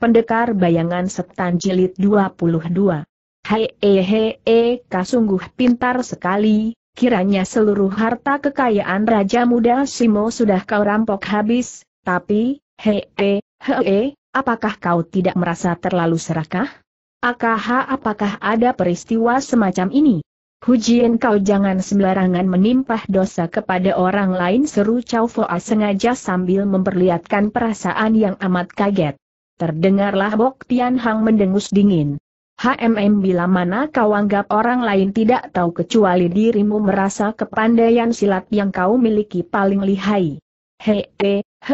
Pendekar Bayangan Setan Jilid 22. Hei eh, he he eh, he, kasungguh pintar sekali, kiranya seluruh harta kekayaan Raja Muda Simo sudah kau rampok habis, tapi, hei he eh, he, he apakah kau tidak merasa terlalu serakah? Akaha apakah ada peristiwa semacam ini? Hujian kau jangan sembarangan menimpah dosa kepada orang lain seru Chow Foa sengaja sambil memperlihatkan perasaan yang amat kaget. Terdengarlah Bok Tian Hang mendengus dingin. HMM bila mana kau anggap orang lain tidak tahu kecuali dirimu merasa kepandaian silat yang kau miliki paling lihai. Hee,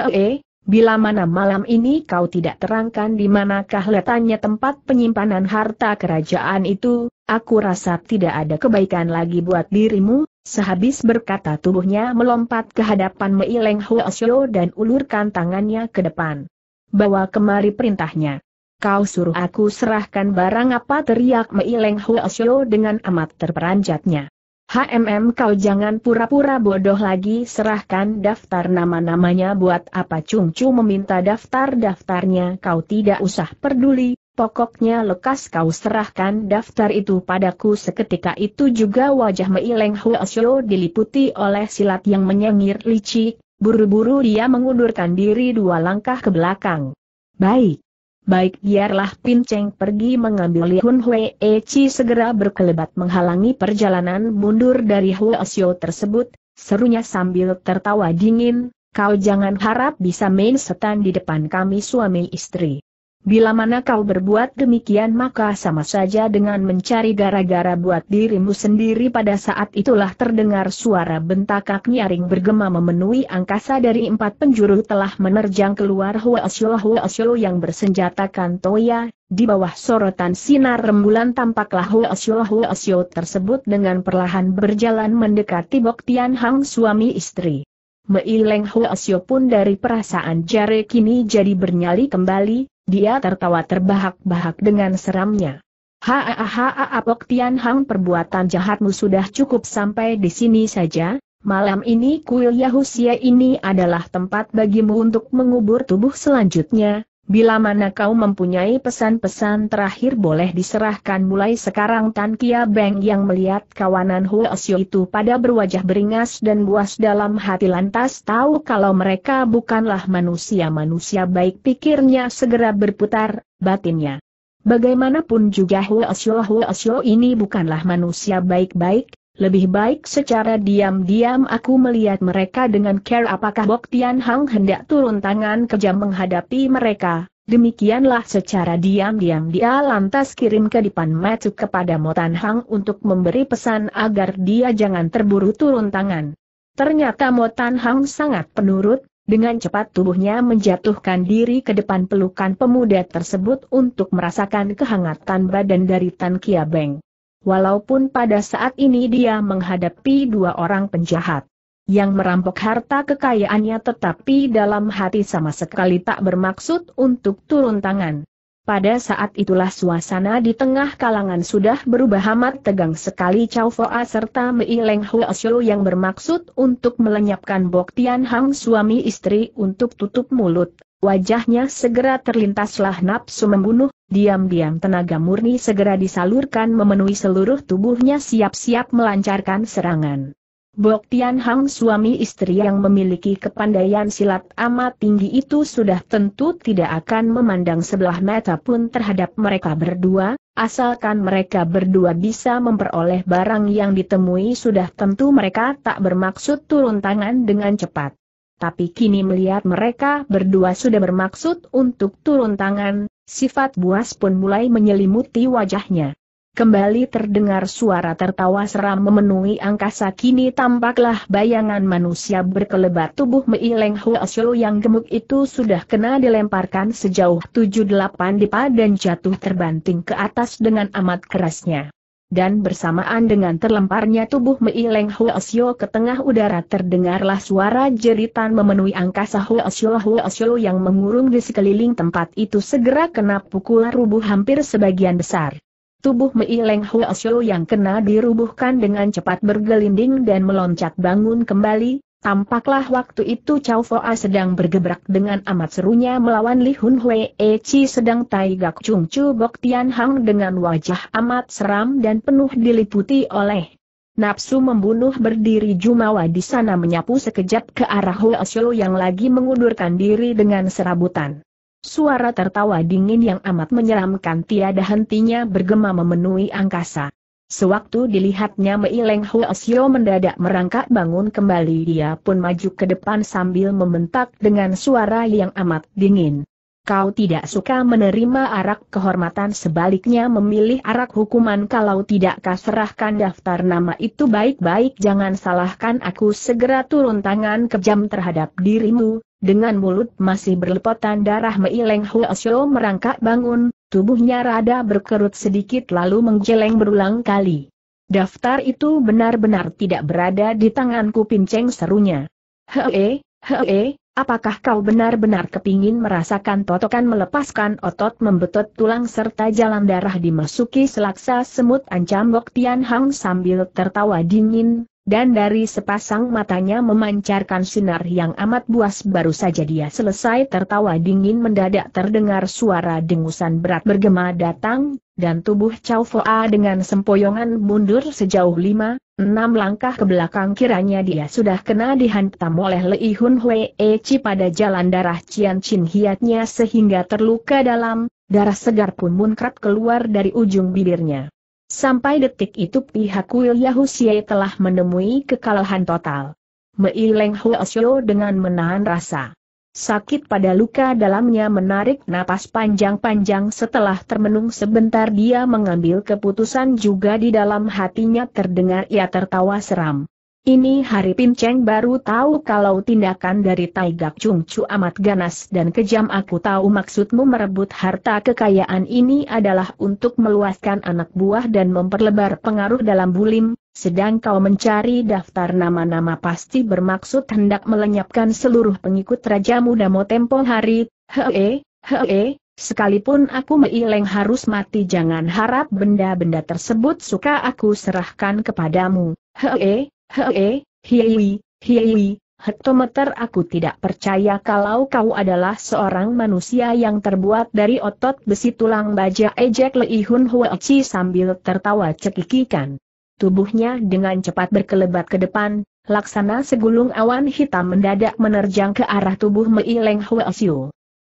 hee, bila mana malam ini kau tidak terangkan di manakah letaknya tempat penyimpanan harta kerajaan itu, aku rasa tidak ada kebaikan lagi buat dirimu, sehabis berkata tubuhnya melompat ke hadapan Meileng Huosyo dan ulurkan tangannya ke depan bawa kemari perintahnya. Kau suruh aku serahkan barang apa teriak Mei Leng Huosyo dengan amat terperanjatnya. HMM kau jangan pura-pura bodoh lagi serahkan daftar nama-namanya buat apa Cung Cu meminta daftar-daftarnya kau tidak usah peduli, pokoknya lekas kau serahkan daftar itu padaku seketika itu juga wajah Mei Leng Huosyo diliputi oleh silat yang menyengir licik, Buru-buru dia mengundurkan diri dua langkah ke belakang. Baik. Baik biarlah Pin Cheng pergi mengambil Li Hun Hwee e Chi segera berkelebat menghalangi perjalanan mundur dari Hua Xiao tersebut, serunya sambil tertawa dingin, kau jangan harap bisa main setan di depan kami suami istri. Bila mana kau berbuat demikian maka sama saja dengan mencari gara-gara buat dirimu sendiri pada saat itulah terdengar suara bentakak nyaring bergema memenuhi angkasa dari empat penjuru telah menerjang keluar Huasyo-Huasyo yang bersenjatakan Toya, di bawah sorotan sinar rembulan tampaklah Huasyo-Huasyo tersebut dengan perlahan berjalan mendekati Bok Tian Hang suami istri. Meileng Huasyo pun dari perasaan jare kini jadi bernyali kembali, dia tertawa terbahak-bahak dengan seramnya. Hahaha Apok Tian Hang perbuatan jahatmu sudah cukup sampai di sini saja, malam ini kuil Yahusia ini adalah tempat bagimu untuk mengubur tubuh selanjutnya, Bila mana kau mempunyai pesan-pesan terakhir boleh diserahkan mulai sekarang Tan Kia Beng yang melihat kawanan Huo Xiu itu pada berwajah beringas dan buas dalam hati lantas tahu kalau mereka bukanlah manusia-manusia baik pikirnya segera berputar, batinnya. Bagaimanapun juga Huo Xiu Huo Xiu ini bukanlah manusia baik-baik, lebih baik secara diam-diam aku melihat mereka dengan care apakah Bok Tian Hang hendak turun tangan kejam menghadapi mereka. Demikianlah secara diam-diam dia lantas kirim ke depan Matsu kepada Motan Hang untuk memberi pesan agar dia jangan terburu turun tangan. Ternyata Motan Hang sangat penurut, dengan cepat tubuhnya menjatuhkan diri ke depan pelukan pemuda tersebut untuk merasakan kehangatan badan dari Tan Kia Beng walaupun pada saat ini dia menghadapi dua orang penjahat yang merampok harta kekayaannya tetapi dalam hati sama sekali tak bermaksud untuk turun tangan. Pada saat itulah suasana di tengah kalangan sudah berubah amat tegang sekali Chow Foa serta Mei Leng Hua Xiu yang bermaksud untuk melenyapkan Bok Tian Hang suami istri untuk tutup mulut. Wajahnya segera terlintaslah nafsu membunuh, Diam-diam tenaga murni segera disalurkan memenuhi seluruh tubuhnya siap-siap melancarkan serangan. Bok Tian Hang suami istri yang memiliki kepandaian silat amat tinggi itu sudah tentu tidak akan memandang sebelah mata pun terhadap mereka berdua, asalkan mereka berdua bisa memperoleh barang yang ditemui sudah tentu mereka tak bermaksud turun tangan dengan cepat. Tapi kini melihat mereka berdua sudah bermaksud untuk turun tangan, Sifat buas pun mulai menyelimuti wajahnya. Kembali terdengar suara tertawa seram memenuhi angkasa kini tampaklah bayangan manusia berkelebat tubuh Meileng Huasyo yang gemuk itu sudah kena dilemparkan sejauh 7-8 dipa dan jatuh terbanting ke atas dengan amat kerasnya dan bersamaan dengan terlemparnya tubuh Mei Leng Huosyo ke tengah udara terdengarlah suara jeritan memenuhi angkasa Huo Huo Xiu yang mengurung di sekeliling tempat itu segera kena pukul rubuh hampir sebagian besar. Tubuh Mei Leng Huosyo yang kena dirubuhkan dengan cepat bergelinding dan meloncat bangun kembali, Tampaklah waktu itu Chow Foa sedang bergebrak dengan amat serunya melawan Li Hun Hui E Chi sedang Tai Gak Chung Chu Bok Tian Hang dengan wajah amat seram dan penuh diliputi oleh Nafsu membunuh berdiri Jumawa di sana menyapu sekejap ke arah Hu Asyo yang lagi mengundurkan diri dengan serabutan. Suara tertawa dingin yang amat menyeramkan tiada hentinya bergema memenuhi angkasa. Sewaktu dilihatnya Mei Hu Huosio mendadak merangkak bangun kembali dia pun maju ke depan sambil membentak dengan suara yang amat dingin. Kau tidak suka menerima arak kehormatan sebaliknya memilih arak hukuman kalau tidak kau serahkan daftar nama itu baik-baik jangan salahkan aku segera turun tangan kejam terhadap dirimu, dengan mulut masih berlepotan darah Mei Leng Huasyo merangkak bangun, tubuhnya rada berkerut sedikit lalu menggeleng berulang kali. Daftar itu benar-benar tidak berada di tanganku pinceng serunya. Hee, hee, apakah kau benar-benar kepingin merasakan totokan melepaskan otot membetot tulang serta jalan darah dimasuki selaksa semut ancam Bok Tian Hang sambil tertawa dingin, dan dari sepasang matanya memancarkan sinar yang amat buas baru saja dia selesai tertawa dingin mendadak terdengar suara dengusan berat bergema datang, dan tubuh Chow Foa dengan sempoyongan mundur sejauh lima, enam langkah ke belakang kiranya dia sudah kena dihantam oleh Lei Hun Hwee Chi pada jalan darah Cian Chin Hiatnya sehingga terluka dalam, darah segar pun munkrat keluar dari ujung bibirnya. Sampai detik itu pihak Wil Yahusie telah menemui kekalahan total. Meileng Huosyo dengan menahan rasa sakit pada luka dalamnya menarik napas panjang-panjang setelah termenung sebentar dia mengambil keputusan juga di dalam hatinya terdengar ia tertawa seram. Ini hari Pinceng baru tahu kalau tindakan dari Taigak Chung Chu amat ganas dan kejam aku tahu maksudmu merebut harta kekayaan ini adalah untuk meluaskan anak buah dan memperlebar pengaruh dalam bulim, sedang kau mencari daftar nama-nama pasti bermaksud hendak melenyapkan seluruh pengikut Raja Muda Mo Tempo hari, hee, hee, Sekalipun aku meileng harus mati jangan harap benda-benda tersebut suka aku serahkan kepadamu. Hee, Hei, hiwi, hiwi. hektometer aku tidak percaya kalau kau adalah seorang manusia yang terbuat dari otot besi tulang baja ejek Leihun huwaci sambil tertawa cekikikan. Tubuhnya dengan cepat berkelebat ke depan, laksana segulung awan hitam mendadak menerjang ke arah tubuh Mei Leng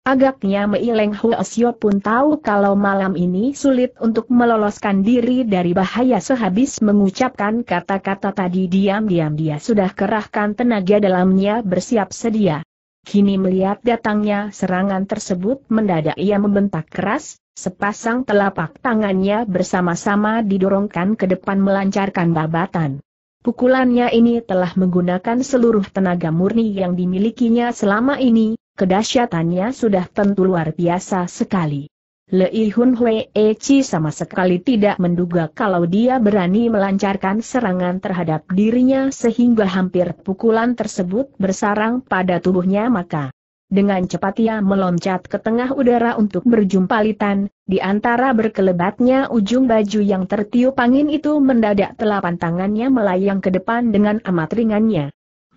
Agaknya Mei Leng Huosio pun tahu kalau malam ini sulit untuk meloloskan diri dari bahaya sehabis mengucapkan kata-kata tadi diam-diam dia sudah kerahkan tenaga dalamnya bersiap sedia. Kini melihat datangnya serangan tersebut mendadak ia membentak keras, sepasang telapak tangannya bersama-sama didorongkan ke depan melancarkan babatan. Pukulannya ini telah menggunakan seluruh tenaga murni yang dimilikinya selama ini, Kedahsyatannya sudah tentu luar biasa sekali. Lei Hun Hwee Chi sama sekali tidak menduga kalau dia berani melancarkan serangan terhadap dirinya sehingga hampir pukulan tersebut bersarang pada tubuhnya maka dengan cepat ia meloncat ke tengah udara untuk berjumpa litan, di antara berkelebatnya ujung baju yang tertiup angin itu mendadak telapan tangannya melayang ke depan dengan amat ringannya.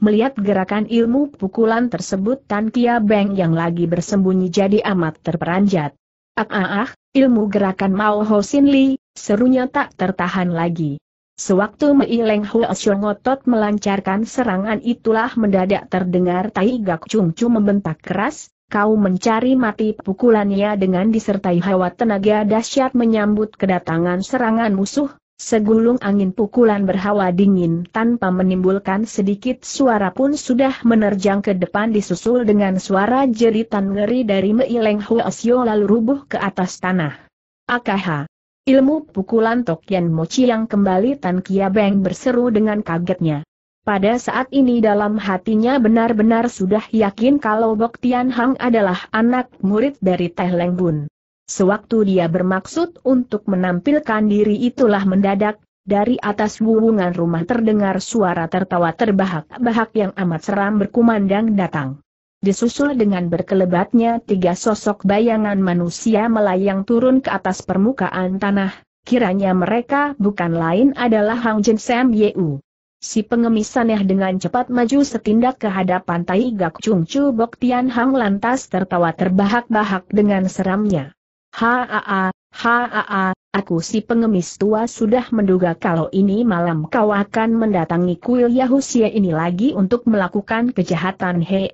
Melihat gerakan ilmu pukulan tersebut Tan Kia Beng yang lagi bersembunyi jadi amat terperanjat. Ah ah ah, ilmu gerakan Mao Ho Sin Li, serunya tak tertahan lagi. Sewaktu Mei Leng Hua Ngotot melancarkan serangan itulah mendadak terdengar Tai Gak Chung Chu membentak keras, kau mencari mati pukulannya dengan disertai hawa tenaga dahsyat menyambut kedatangan serangan musuh, Segulung angin pukulan berhawa dingin tanpa menimbulkan sedikit suara pun sudah menerjang ke depan disusul dengan suara jeritan ngeri dari Meileng Huasyo lalu rubuh ke atas tanah. Akaha. Ilmu pukulan Tokyan Mochi yang kembali Tan Kia Beng berseru dengan kagetnya. Pada saat ini dalam hatinya benar-benar sudah yakin kalau Bok Tian Hang adalah anak murid dari Teh Leng Bun. Sewaktu dia bermaksud untuk menampilkan diri itulah mendadak, dari atas wuwungan rumah terdengar suara tertawa terbahak-bahak yang amat seram berkumandang datang. Disusul dengan berkelebatnya tiga sosok bayangan manusia melayang turun ke atas permukaan tanah, kiranya mereka bukan lain adalah Hang Jin Sam Yeu. Si pengemis aneh dengan cepat maju setindak ke hadapan Tai Gak Chung Chu Bok Tian Hang lantas tertawa terbahak-bahak dengan seramnya. Haa, haa, aku si pengemis tua sudah menduga kalau ini malam kau akan mendatangi kuil Yahusia ini lagi untuk melakukan kejahatan hee,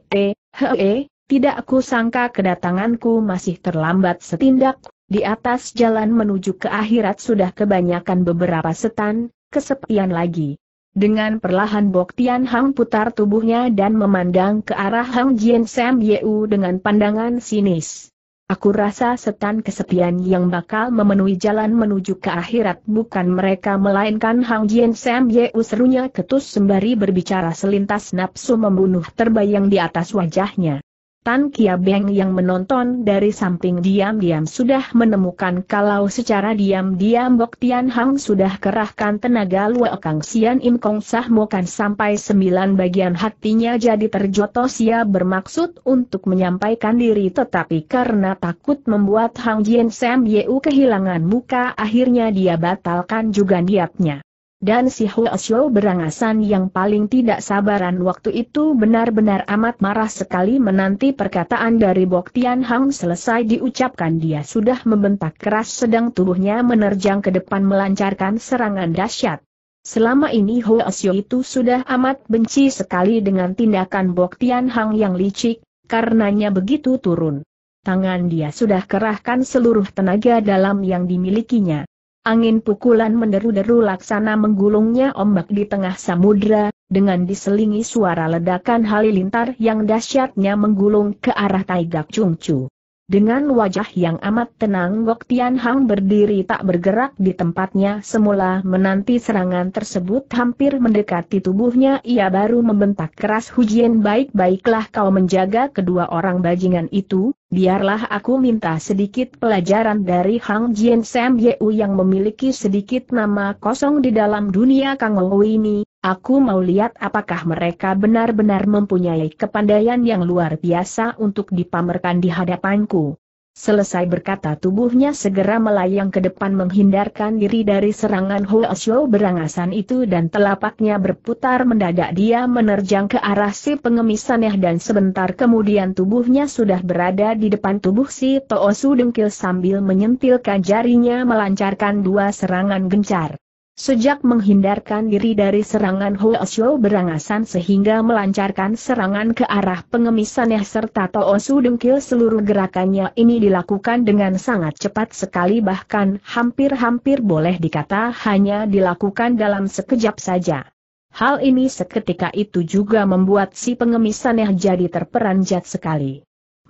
hee, tidak aku sangka kedatanganku masih terlambat setindak, di atas jalan menuju ke akhirat sudah kebanyakan beberapa setan, kesepian lagi. Dengan perlahan Bok Tian Hang putar tubuhnya dan memandang ke arah Hang Jian Sam Yeu dengan pandangan sinis. Aku rasa setan kesepian yang bakal memenuhi jalan menuju ke akhirat bukan mereka melainkan Hang Jian Sam Ye serunya ketus sembari berbicara selintas nafsu membunuh terbayang di atas wajahnya. Tan Kia Beng yang menonton dari samping diam-diam sudah menemukan kalau secara diam-diam Bok Tian Hang sudah kerahkan tenaga Luokang Kang Sian Im Kong Sah makan sampai sembilan bagian hatinya jadi terjotos ia bermaksud untuk menyampaikan diri tetapi karena takut membuat Hang Jien Sam Yeu kehilangan muka akhirnya dia batalkan juga niatnya. Dan si Xiao berangasan yang paling tidak sabaran waktu itu benar-benar amat marah sekali menanti perkataan dari Bok Tian Hang selesai diucapkan dia sudah membentak keras sedang tubuhnya menerjang ke depan melancarkan serangan dahsyat. Selama ini Xiao itu sudah amat benci sekali dengan tindakan Bok Tian Hang yang licik, karenanya begitu turun. Tangan dia sudah kerahkan seluruh tenaga dalam yang dimilikinya. Angin pukulan menderu-deru laksana menggulungnya ombak di tengah samudra, dengan diselingi suara ledakan halilintar yang dahsyatnya menggulung ke arah Taigak cungcu. Dengan wajah yang amat tenang Gok Tian Hang berdiri tak bergerak di tempatnya semula menanti serangan tersebut hampir mendekati tubuhnya ia baru membentak keras hujian baik-baiklah kau menjaga kedua orang bajingan itu, Biarlah aku minta sedikit pelajaran dari Hang Jian Sam Yeu yang memiliki sedikit nama kosong di dalam dunia Kang ini, aku mau lihat apakah mereka benar-benar mempunyai kepandaian yang luar biasa untuk dipamerkan di hadapanku. Selesai berkata tubuhnya segera melayang ke depan menghindarkan diri dari serangan Hoesho berangasan itu dan telapaknya berputar mendadak dia menerjang ke arah si pengemis aneh dan sebentar kemudian tubuhnya sudah berada di depan tubuh si Toosu dengkil sambil menyentilkan jarinya melancarkan dua serangan gencar. Sejak menghindarkan diri dari serangan Hoesho berangasan sehingga melancarkan serangan ke arah pengemisannya serta Su dengkil seluruh gerakannya ini dilakukan dengan sangat cepat sekali bahkan hampir-hampir boleh dikata hanya dilakukan dalam sekejap saja. Hal ini seketika itu juga membuat si pengemisannya jadi terperanjat sekali.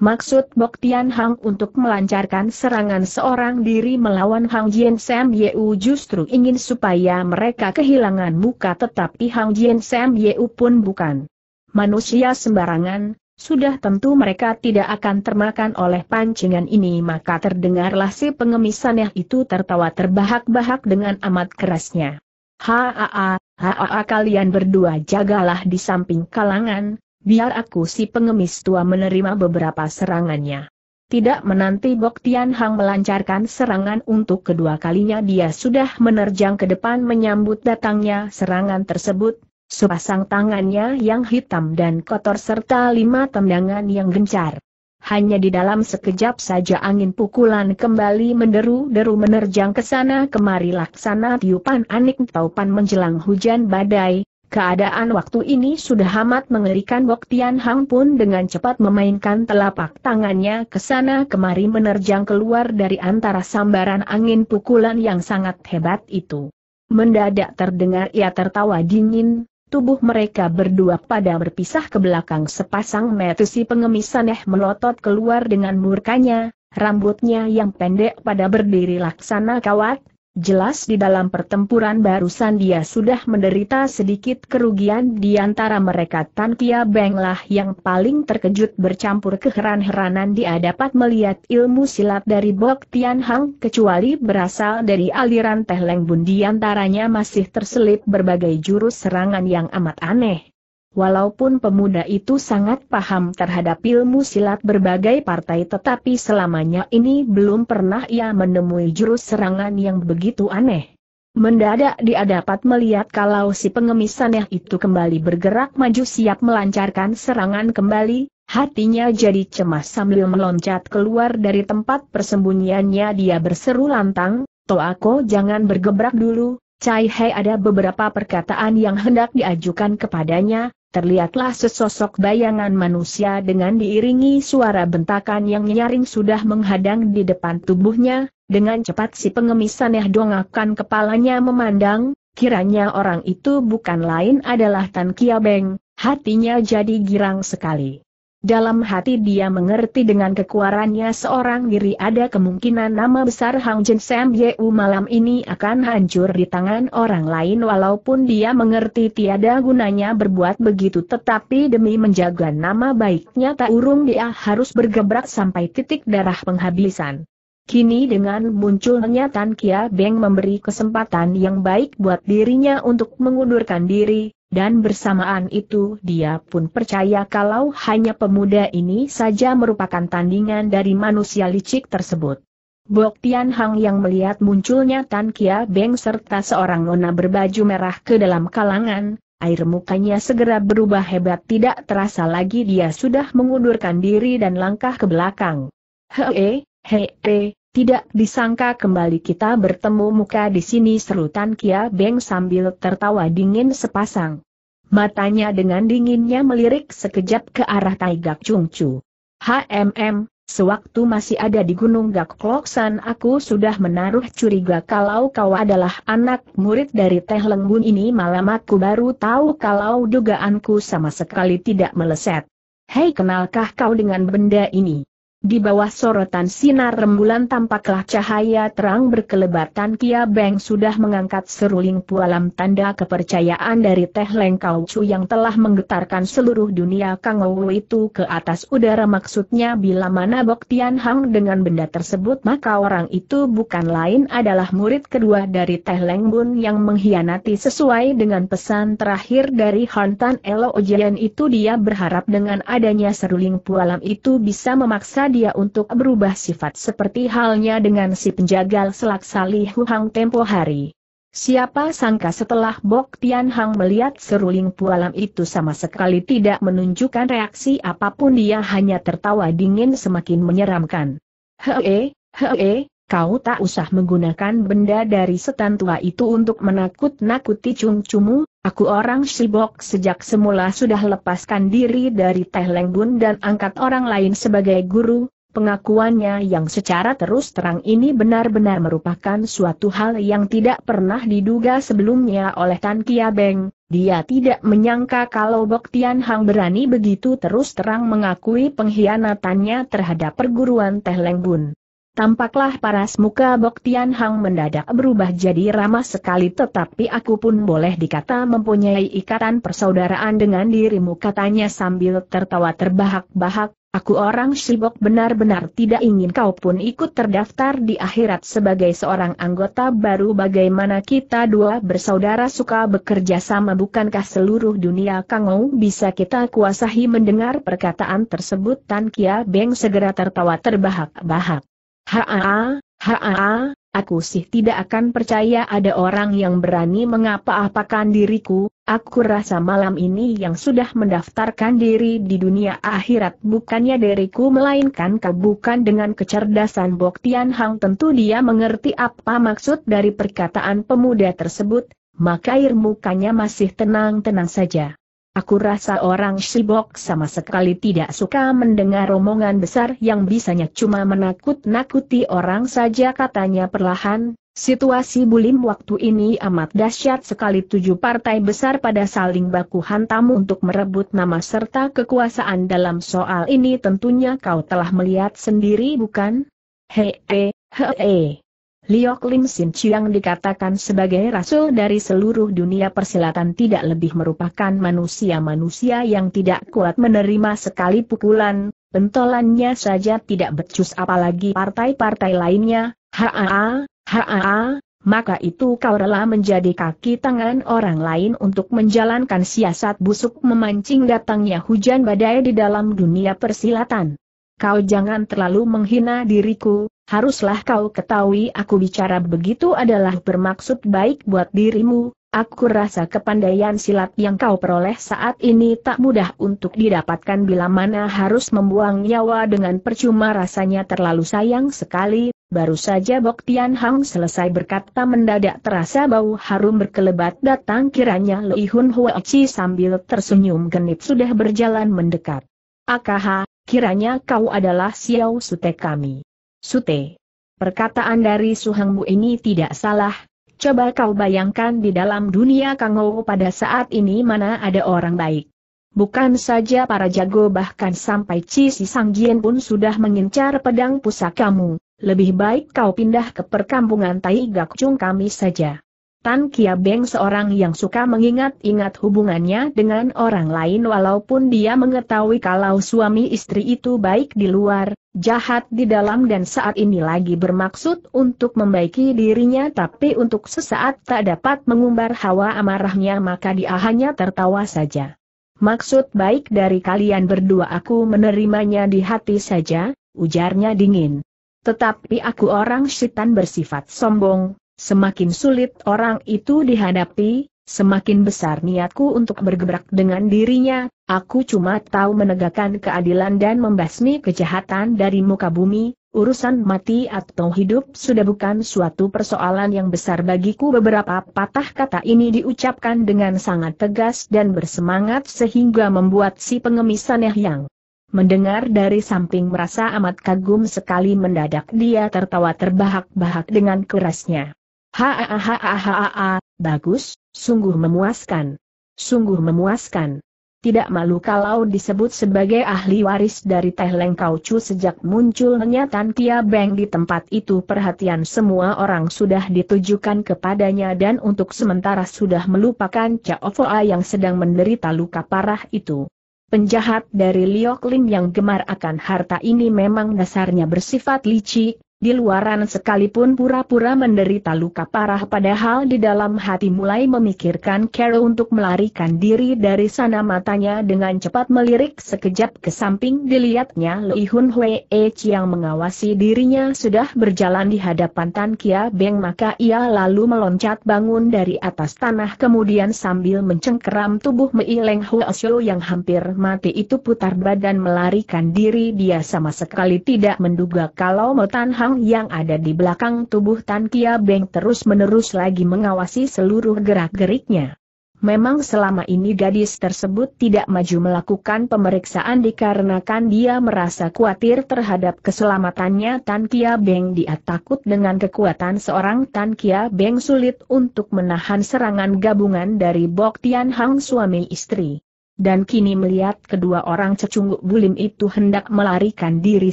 Maksud Bok Tian Hang untuk melancarkan serangan seorang diri melawan Hang Jian Sam Yeu justru ingin supaya mereka kehilangan muka tetapi Hang Jian Sam Yeu pun bukan manusia sembarangan, sudah tentu mereka tidak akan termakan oleh pancingan ini maka terdengarlah si pengemisannya itu tertawa terbahak-bahak dengan amat kerasnya. haa, haa kalian berdua jagalah di samping kalangan, biar aku si pengemis tua menerima beberapa serangannya. Tidak menanti Bok Tian Hang melancarkan serangan untuk kedua kalinya dia sudah menerjang ke depan menyambut datangnya serangan tersebut, sepasang tangannya yang hitam dan kotor serta lima tendangan yang gencar. Hanya di dalam sekejap saja angin pukulan kembali menderu-deru menerjang ke sana kemari laksana tiupan anik taupan menjelang hujan badai, Keadaan waktu ini sudah amat mengerikan Bok Tian Hang pun dengan cepat memainkan telapak tangannya ke sana kemari menerjang keluar dari antara sambaran angin pukulan yang sangat hebat itu. Mendadak terdengar ia tertawa dingin, tubuh mereka berdua pada berpisah ke belakang sepasang mata si pengemis aneh melotot keluar dengan murkanya, rambutnya yang pendek pada berdiri laksana kawat, Jelas di dalam pertempuran barusan dia sudah menderita sedikit kerugian di antara mereka Tan Kia Beng lah yang paling terkejut bercampur keheran-heranan dia dapat melihat ilmu silat dari Bok Tian Hang kecuali berasal dari aliran Teh Leng Bun di antaranya masih terselip berbagai jurus serangan yang amat aneh Walaupun pemuda itu sangat paham terhadap ilmu silat berbagai partai tetapi selamanya ini belum pernah ia menemui jurus serangan yang begitu aneh. Mendadak dia dapat melihat kalau si pengemis aneh itu kembali bergerak maju siap melancarkan serangan kembali, hatinya jadi cemas sambil meloncat keluar dari tempat persembunyiannya dia berseru lantang, Toako jangan bergebrak dulu, Cai Hei ada beberapa perkataan yang hendak diajukan kepadanya, terlihatlah sesosok bayangan manusia dengan diiringi suara bentakan yang nyaring sudah menghadang di depan tubuhnya, dengan cepat si pengemis aneh dongakan kepalanya memandang, kiranya orang itu bukan lain adalah Tan Kiabeng, hatinya jadi girang sekali. Dalam hati dia mengerti dengan kekuarannya seorang diri ada kemungkinan nama besar Hang Jin Sam Yeu malam ini akan hancur di tangan orang lain walaupun dia mengerti tiada gunanya berbuat begitu tetapi demi menjaga nama baiknya tak urung dia harus bergebrak sampai titik darah penghabisan. Kini dengan munculnya Tan Kia Beng memberi kesempatan yang baik buat dirinya untuk mengundurkan diri, dan bersamaan itu dia pun percaya kalau hanya pemuda ini saja merupakan tandingan dari manusia licik tersebut. Bok Tian Hang yang melihat munculnya Tan Kia Beng serta seorang nona berbaju merah ke dalam kalangan, air mukanya segera berubah hebat tidak terasa lagi dia sudah mengundurkan diri dan langkah ke belakang. Hei, hei, tidak disangka kembali kita bertemu muka di sini seru Tan Kia Beng sambil tertawa dingin sepasang. Matanya dengan dinginnya melirik sekejap ke arah Taigak Chungcu. HMM, sewaktu masih ada di Gunung Gak San aku sudah menaruh curiga kalau kau adalah anak murid dari Teh lenggung ini malam aku baru tahu kalau dugaanku sama sekali tidak meleset. Hei kenalkah kau dengan benda ini? Di bawah sorotan sinar rembulan tampaklah cahaya terang berkelebatan Kia Beng sudah mengangkat seruling pualam tanda kepercayaan dari Teh Leng Kau Chu yang telah menggetarkan seluruh dunia Kang Ou itu ke atas udara maksudnya bila mana Bok Tian Hang dengan benda tersebut maka orang itu bukan lain adalah murid kedua dari Teh Leng Bun yang mengkhianati sesuai dengan pesan terakhir dari Han Tan Elo Ojian itu dia berharap dengan adanya seruling pualam itu bisa memaksa dia untuk berubah sifat seperti halnya dengan si penjagal selaksali Huang tempo hari. Siapa sangka setelah Bok Tian Hang melihat seruling pualam itu sama sekali tidak menunjukkan reaksi apapun dia hanya tertawa dingin semakin menyeramkan. Hee, hee, kau tak usah menggunakan benda dari setan tua itu untuk menakut-nakuti Cung Cumu, aku orang Shibok sejak semula sudah lepaskan diri dari Teh Lenggun dan angkat orang lain sebagai guru, pengakuannya yang secara terus terang ini benar-benar merupakan suatu hal yang tidak pernah diduga sebelumnya oleh Tan Kia Beng. Dia tidak menyangka kalau Bok Tian Hang berani begitu terus terang mengakui pengkhianatannya terhadap perguruan Teh Bun. Tampaklah paras muka Bok Tian Hang mendadak berubah jadi ramah sekali tetapi aku pun boleh dikata mempunyai ikatan persaudaraan dengan dirimu katanya sambil tertawa terbahak-bahak, aku orang Shibok benar-benar tidak ingin kau pun ikut terdaftar di akhirat sebagai seorang anggota baru bagaimana kita dua bersaudara suka bekerja sama bukankah seluruh dunia kangau bisa kita kuasai mendengar perkataan tersebut Tan Kia Beng segera tertawa terbahak-bahak. Haa, haa, aku sih tidak akan percaya ada orang yang berani mengapa-apakan diriku, aku rasa malam ini yang sudah mendaftarkan diri di dunia akhirat bukannya diriku melainkan kebukan dengan kecerdasan Bok Tian Hang tentu dia mengerti apa maksud dari perkataan pemuda tersebut, maka air mukanya masih tenang-tenang saja. Aku rasa orang Shibok sama sekali tidak suka mendengar omongan besar yang bisanya cuma menakut-nakuti orang saja katanya perlahan, situasi bulim waktu ini amat dahsyat sekali tujuh partai besar pada saling baku hantam untuk merebut nama serta kekuasaan dalam soal ini tentunya kau telah melihat sendiri bukan? Hei, hei, hei. Liok Lim Sin Chiang dikatakan sebagai rasul dari seluruh dunia persilatan tidak lebih merupakan manusia-manusia yang tidak kuat menerima sekali pukulan, pentolannya saja tidak becus apalagi partai-partai lainnya, haa, haa, maka itu kau rela menjadi kaki tangan orang lain untuk menjalankan siasat busuk memancing datangnya hujan badai di dalam dunia persilatan. Kau jangan terlalu menghina diriku, haruslah kau ketahui aku bicara begitu adalah bermaksud baik buat dirimu, aku rasa kepandaian silat yang kau peroleh saat ini tak mudah untuk didapatkan bila mana harus membuang nyawa dengan percuma rasanya terlalu sayang sekali, baru saja Bok Tian Hang selesai berkata mendadak terasa bau harum berkelebat datang kiranya Lui Hun Hua Chi sambil tersenyum genit sudah berjalan mendekat. Akaha, kiranya kau adalah Xiao Sute kami. Sute. Perkataan dari suhangmu ini tidak salah, coba kau bayangkan di dalam dunia Kangou pada saat ini mana ada orang baik. Bukan saja para jago bahkan sampai Cisi Sanggien pun sudah mengincar pedang pusakamu, lebih baik kau pindah ke perkampungan Tai Chung kami saja. Tan Kia Beng seorang yang suka mengingat-ingat hubungannya dengan orang lain walaupun dia mengetahui kalau suami istri itu baik di luar, jahat di dalam dan saat ini lagi bermaksud untuk membaiki dirinya tapi untuk sesaat tak dapat mengumbar hawa amarahnya maka dia hanya tertawa saja. Maksud baik dari kalian berdua aku menerimanya di hati saja, ujarnya dingin. Tetapi aku orang setan bersifat sombong, Semakin sulit orang itu dihadapi, semakin besar niatku untuk bergebrak dengan dirinya, aku cuma tahu menegakkan keadilan dan membasmi kejahatan dari muka bumi, urusan mati atau hidup sudah bukan suatu persoalan yang besar bagiku beberapa patah kata ini diucapkan dengan sangat tegas dan bersemangat sehingga membuat si pengemis aneh yang mendengar dari samping merasa amat kagum sekali mendadak dia tertawa terbahak-bahak dengan kerasnya. Hahaha, bagus, sungguh memuaskan. Sungguh memuaskan. Tidak malu kalau disebut sebagai ahli waris dari Teh Leng Chu sejak munculnya Tan Kia Beng di tempat itu perhatian semua orang sudah ditujukan kepadanya dan untuk sementara sudah melupakan Cao Foa yang sedang menderita luka parah itu. Penjahat dari Liok Lim yang gemar akan harta ini memang dasarnya bersifat licik, di luaran sekalipun pura-pura menderita luka parah padahal di dalam hati mulai memikirkan Carol untuk melarikan diri dari sana matanya dengan cepat melirik sekejap ke samping dilihatnya Lui Hun Hwee yang mengawasi dirinya sudah berjalan di hadapan Tan Kia Beng maka ia lalu meloncat bangun dari atas tanah kemudian sambil mencengkeram tubuh Mei Leng Huo yang hampir mati itu putar badan melarikan diri dia sama sekali tidak menduga kalau Motan Hang orang yang ada di belakang tubuh Tan Kia Beng terus-menerus lagi mengawasi seluruh gerak-geriknya. Memang selama ini gadis tersebut tidak maju melakukan pemeriksaan dikarenakan dia merasa khawatir terhadap keselamatannya Tan Kia Beng dia takut dengan kekuatan seorang Tan Kia Beng sulit untuk menahan serangan gabungan dari Bok Tian Hang suami istri dan kini melihat kedua orang cecunguk bulim itu hendak melarikan diri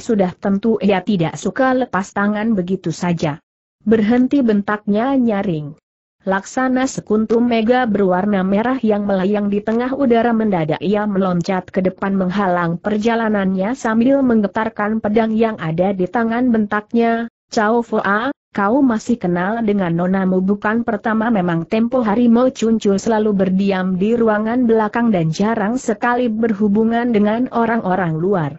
sudah tentu ia tidak suka lepas tangan begitu saja. Berhenti bentaknya nyaring. Laksana sekuntum mega berwarna merah yang melayang di tengah udara mendadak ia meloncat ke depan menghalang perjalanannya sambil menggetarkan pedang yang ada di tangan bentaknya, Cao A kau masih kenal dengan nonamu bukan pertama memang tempo hari Mo Chun selalu berdiam di ruangan belakang dan jarang sekali berhubungan dengan orang-orang luar.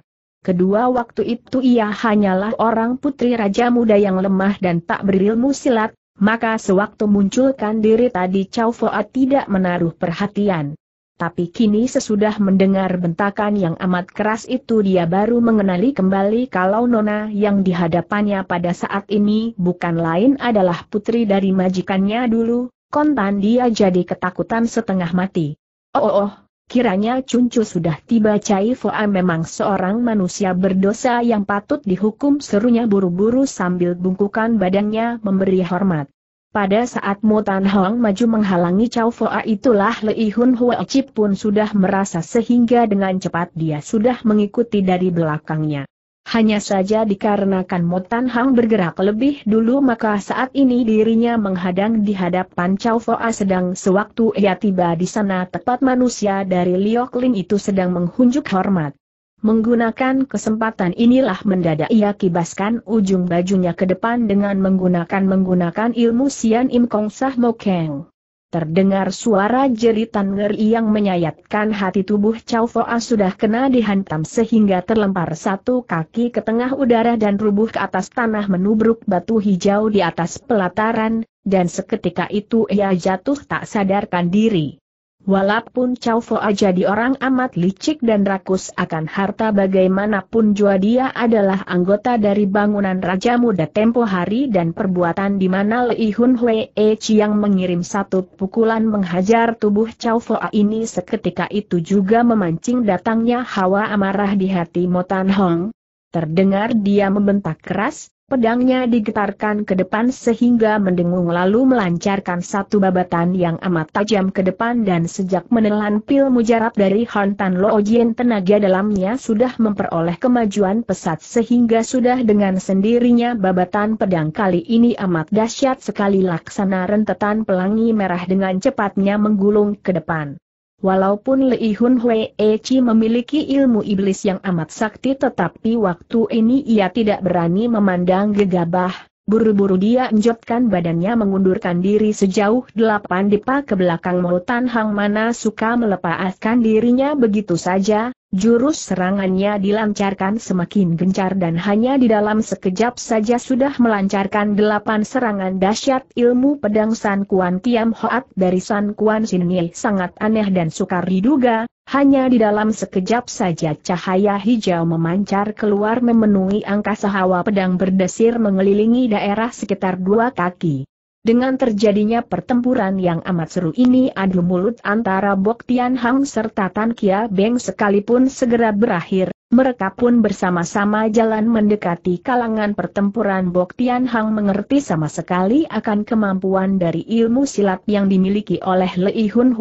Kedua waktu itu ia hanyalah orang putri raja muda yang lemah dan tak berilmu silat, maka sewaktu munculkan diri tadi Chow Foat tidak menaruh perhatian tapi kini sesudah mendengar bentakan yang amat keras itu dia baru mengenali kembali kalau Nona yang dihadapannya pada saat ini bukan lain adalah putri dari majikannya dulu, kontan dia jadi ketakutan setengah mati. Oh oh, oh kiranya Cuncu sudah tiba Cai Foa memang seorang manusia berdosa yang patut dihukum serunya buru-buru sambil bungkukan badannya memberi hormat. Pada saat Mo Tan Hong maju menghalangi Chow Foa itulah Lei Hun Hua Chip pun sudah merasa sehingga dengan cepat dia sudah mengikuti dari belakangnya. Hanya saja dikarenakan Mo Tan Hong bergerak lebih dulu maka saat ini dirinya menghadang di hadapan Chow Foa sedang sewaktu ia tiba di sana tepat manusia dari Liok Lin itu sedang menghunjuk hormat. Menggunakan kesempatan inilah mendadak ia kibaskan ujung bajunya ke depan dengan menggunakan-menggunakan ilmu Sian Im Kong Sah mokeng. Terdengar suara jeritan ngeri yang menyayatkan hati tubuh Chow Foa sudah kena dihantam sehingga terlempar satu kaki ke tengah udara dan rubuh ke atas tanah menubruk batu hijau di atas pelataran, dan seketika itu ia jatuh tak sadarkan diri. Walaupun Chow Foa jadi orang amat licik dan rakus akan harta bagaimanapun jua dia adalah anggota dari bangunan Raja Muda tempo hari dan perbuatan di mana Lei Hun Hwee Chiang mengirim satu pukulan menghajar tubuh Chow Foa ini seketika itu juga memancing datangnya hawa amarah di hati Motan Hong, Terdengar dia membentak keras, pedangnya digetarkan ke depan sehingga mendengung lalu melancarkan satu babatan yang amat tajam ke depan dan sejak menelan pil mujarab dari Hantan Loojian tenaga dalamnya sudah memperoleh kemajuan pesat sehingga sudah dengan sendirinya babatan pedang kali ini amat dahsyat sekali laksana rentetan pelangi merah dengan cepatnya menggulung ke depan. Walaupun Li Hun Hwee Chi memiliki ilmu iblis yang amat sakti tetapi waktu ini ia tidak berani memandang gegabah, buru-buru dia enjotkan badannya mengundurkan diri sejauh delapan dipa ke belakang Mo Tan Hang mana suka melepaskan dirinya begitu saja, Jurus serangannya dilancarkan semakin gencar dan hanya di dalam sekejap saja sudah melancarkan delapan serangan dahsyat ilmu pedang San Kuan Tiam Hoat dari San Kuan Sinye sangat aneh dan sukar diduga, hanya di dalam sekejap saja cahaya hijau memancar keluar memenuhi angkasa hawa pedang berdesir mengelilingi daerah sekitar dua kaki. Dengan terjadinya pertempuran yang amat seru ini adu mulut antara Bok Tian Hang serta Tan Kia Beng sekalipun segera berakhir, mereka pun bersama-sama jalan mendekati kalangan pertempuran Bok Tian Hang mengerti sama sekali akan kemampuan dari ilmu silat yang dimiliki oleh Lei Hun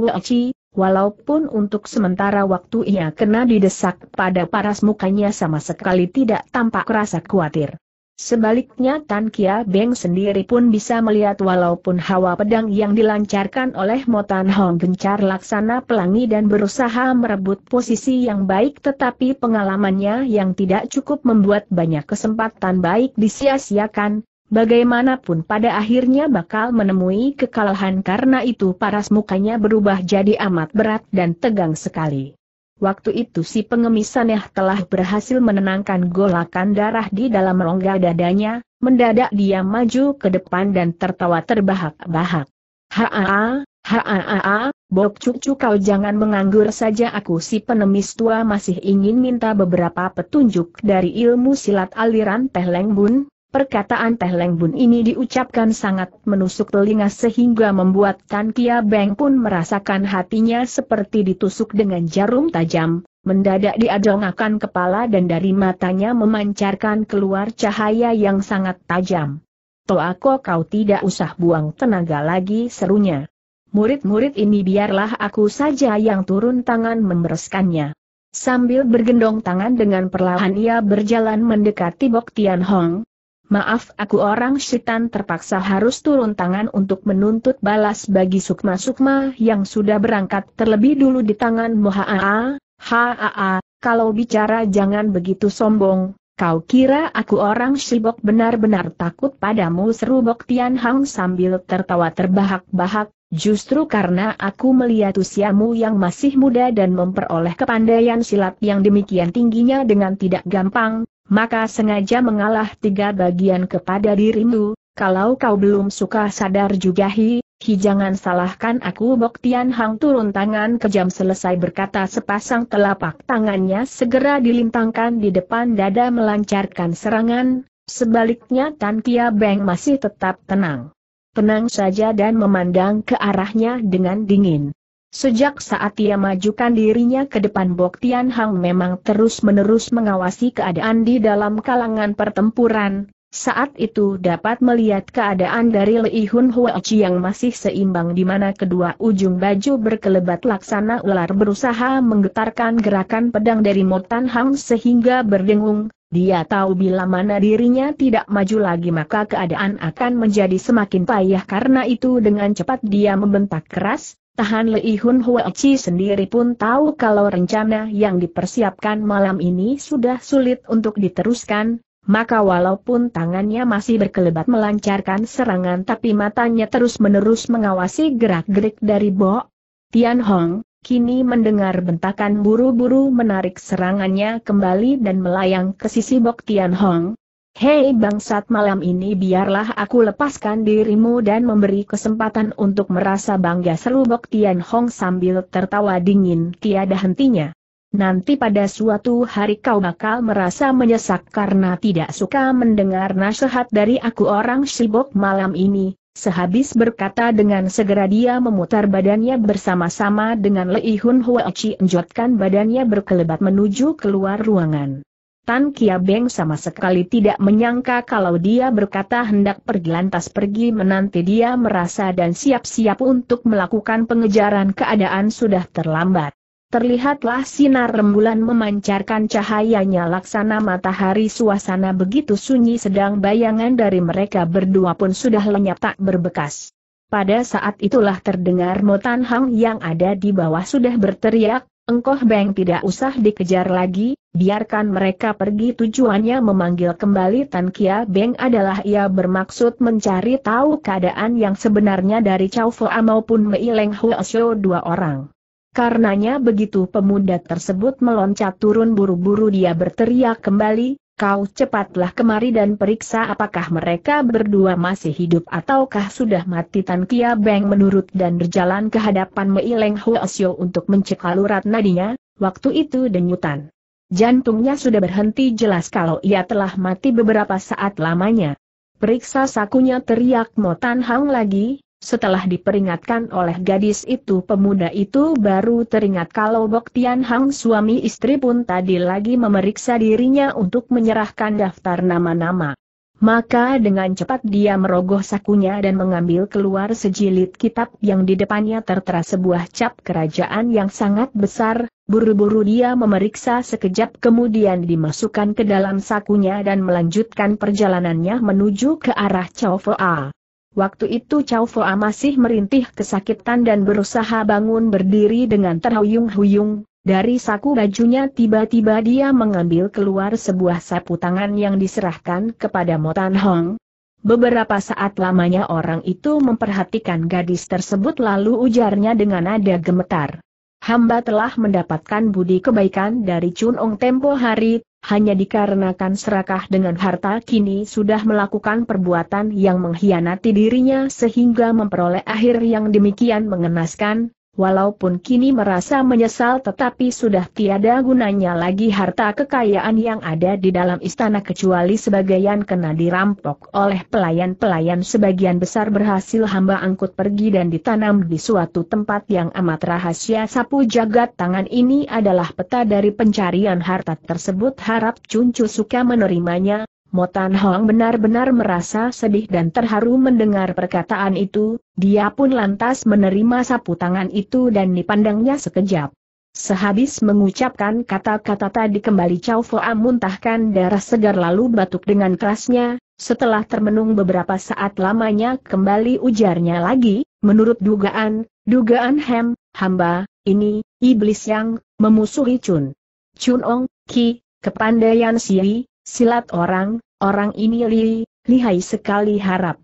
walaupun untuk sementara waktu ia kena didesak pada paras mukanya sama sekali tidak tampak rasa khawatir. Sebaliknya Tan Kia Beng sendiri pun bisa melihat walaupun hawa pedang yang dilancarkan oleh Motan Hong gencar laksana pelangi dan berusaha merebut posisi yang baik tetapi pengalamannya yang tidak cukup membuat banyak kesempatan baik disia-siakan, bagaimanapun pada akhirnya bakal menemui kekalahan karena itu paras mukanya berubah jadi amat berat dan tegang sekali. Waktu itu si pengemis aneh telah berhasil menenangkan golakan darah di dalam rongga dadanya, mendadak dia maju ke depan dan tertawa terbahak-bahak. Haa, haa, Bok cucu kau jangan menganggur saja aku si penemis tua masih ingin minta beberapa petunjuk dari ilmu silat aliran Teh Leng Bun, Perkataan Teh Leng Bun ini diucapkan sangat menusuk telinga sehingga membuat Tan Kia Beng pun merasakan hatinya seperti ditusuk dengan jarum tajam, mendadak diadongakan kepala dan dari matanya memancarkan keluar cahaya yang sangat tajam. Toako kau tidak usah buang tenaga lagi serunya. Murid-murid ini biarlah aku saja yang turun tangan membereskannya. Sambil bergendong tangan dengan perlahan ia berjalan mendekati Bok Tian Hong, Maaf aku orang setan terpaksa harus turun tangan untuk menuntut balas bagi sukma-sukma yang sudah berangkat terlebih dulu di tangan Mohaa, haa, kalau bicara jangan begitu sombong, kau kira aku orang sibok benar-benar takut padamu seru Bok Tian Hang sambil tertawa terbahak-bahak, justru karena aku melihat usiamu yang masih muda dan memperoleh kepandaian silat yang demikian tingginya dengan tidak gampang, maka sengaja mengalah tiga bagian kepada dirimu, kalau kau belum suka sadar juga hi, hi jangan salahkan aku Tian Hang turun tangan kejam selesai berkata sepasang telapak tangannya segera dilintangkan di depan dada melancarkan serangan, sebaliknya Tan Kia Beng masih tetap tenang. Tenang saja dan memandang ke arahnya dengan dingin. Sejak saat ia majukan dirinya ke depan Bok Tian Hang memang terus-menerus mengawasi keadaan di dalam kalangan pertempuran, saat itu dapat melihat keadaan dari Lei Hun Huachi yang masih seimbang di mana kedua ujung baju berkelebat laksana ular berusaha menggetarkan gerakan pedang dari Tan Hang sehingga berdengung, dia tahu bila mana dirinya tidak maju lagi maka keadaan akan menjadi semakin payah karena itu dengan cepat dia membentak keras, Tahan Lei Hun sendiri pun tahu kalau rencana yang dipersiapkan malam ini sudah sulit untuk diteruskan, maka walaupun tangannya masih berkelebat melancarkan serangan tapi matanya terus-menerus mengawasi gerak-gerik dari Bo Tian Hong, kini mendengar bentakan buru-buru menarik serangannya kembali dan melayang ke sisi Bo Tian Hong, Hei bangsat malam ini biarlah aku lepaskan dirimu dan memberi kesempatan untuk merasa bangga seru Bok Tian Hong sambil tertawa dingin tiada hentinya. Nanti pada suatu hari kau bakal merasa menyesak karena tidak suka mendengar nasihat dari aku orang sibuk malam ini. Sehabis berkata dengan segera dia memutar badannya bersama-sama dengan Lei Hun Hua Chi badannya berkelebat menuju keluar ruangan. Tan Kia Beng sama sekali tidak menyangka kalau dia berkata hendak pergi lantas pergi menanti dia merasa dan siap-siap untuk melakukan pengejaran keadaan sudah terlambat. Terlihatlah sinar rembulan memancarkan cahayanya laksana matahari suasana begitu sunyi sedang bayangan dari mereka berdua pun sudah lenyap tak berbekas. Pada saat itulah terdengar Motan Hang yang ada di bawah sudah berteriak, Engkoh Beng tidak usah dikejar lagi, biarkan mereka pergi tujuannya memanggil kembali Tan Kia Beng adalah ia bermaksud mencari tahu keadaan yang sebenarnya dari Chow Foa maupun Mei Leng Hua dua orang. Karenanya begitu pemuda tersebut meloncat turun buru-buru dia berteriak kembali, Kau cepatlah kemari dan periksa apakah mereka berdua masih hidup ataukah sudah mati Tan Kia Beng menurut dan berjalan ke hadapan Mei Leng Huosyo untuk mencekal urat nadinya, waktu itu denyutan. Jantungnya sudah berhenti jelas kalau ia telah mati beberapa saat lamanya. Periksa sakunya teriak Mo Tan Hang lagi, setelah diperingatkan oleh gadis itu pemuda itu baru teringat kalau Bok Tian Hang suami istri pun tadi lagi memeriksa dirinya untuk menyerahkan daftar nama-nama. Maka dengan cepat dia merogoh sakunya dan mengambil keluar sejilid kitab yang di depannya tertera sebuah cap kerajaan yang sangat besar, buru-buru dia memeriksa sekejap kemudian dimasukkan ke dalam sakunya dan melanjutkan perjalanannya menuju ke arah Chow Foa. Waktu itu Chow Foa masih merintih kesakitan dan berusaha bangun berdiri dengan terhuyung-huyung, dari saku bajunya tiba-tiba dia mengambil keluar sebuah sapu tangan yang diserahkan kepada Motan Hong. Beberapa saat lamanya orang itu memperhatikan gadis tersebut lalu ujarnya dengan nada gemetar. Hamba telah mendapatkan budi kebaikan dari Chun Ong tempo hari, hanya dikarenakan serakah dengan harta kini sudah melakukan perbuatan yang mengkhianati dirinya sehingga memperoleh akhir yang demikian mengenaskan, Walaupun kini merasa menyesal tetapi sudah tiada gunanya lagi harta kekayaan yang ada di dalam istana kecuali sebagian kena dirampok oleh pelayan-pelayan sebagian besar berhasil hamba angkut pergi dan ditanam di suatu tempat yang amat rahasia sapu jagat tangan ini adalah peta dari pencarian harta tersebut harap Cuncu suka menerimanya, Motan Hong benar-benar merasa sedih dan terharu mendengar perkataan itu, dia pun lantas menerima sapu tangan itu dan dipandangnya sekejap. Sehabis mengucapkan kata-kata tadi kembali Chow Foa muntahkan darah segar lalu batuk dengan kerasnya, setelah termenung beberapa saat lamanya kembali ujarnya lagi, menurut dugaan, dugaan Hem, hamba, ini, iblis yang, memusuhi Chun. Chun Ong, Ki, kepandaian Siwi, Silat orang, orang ini li, lihai sekali harap.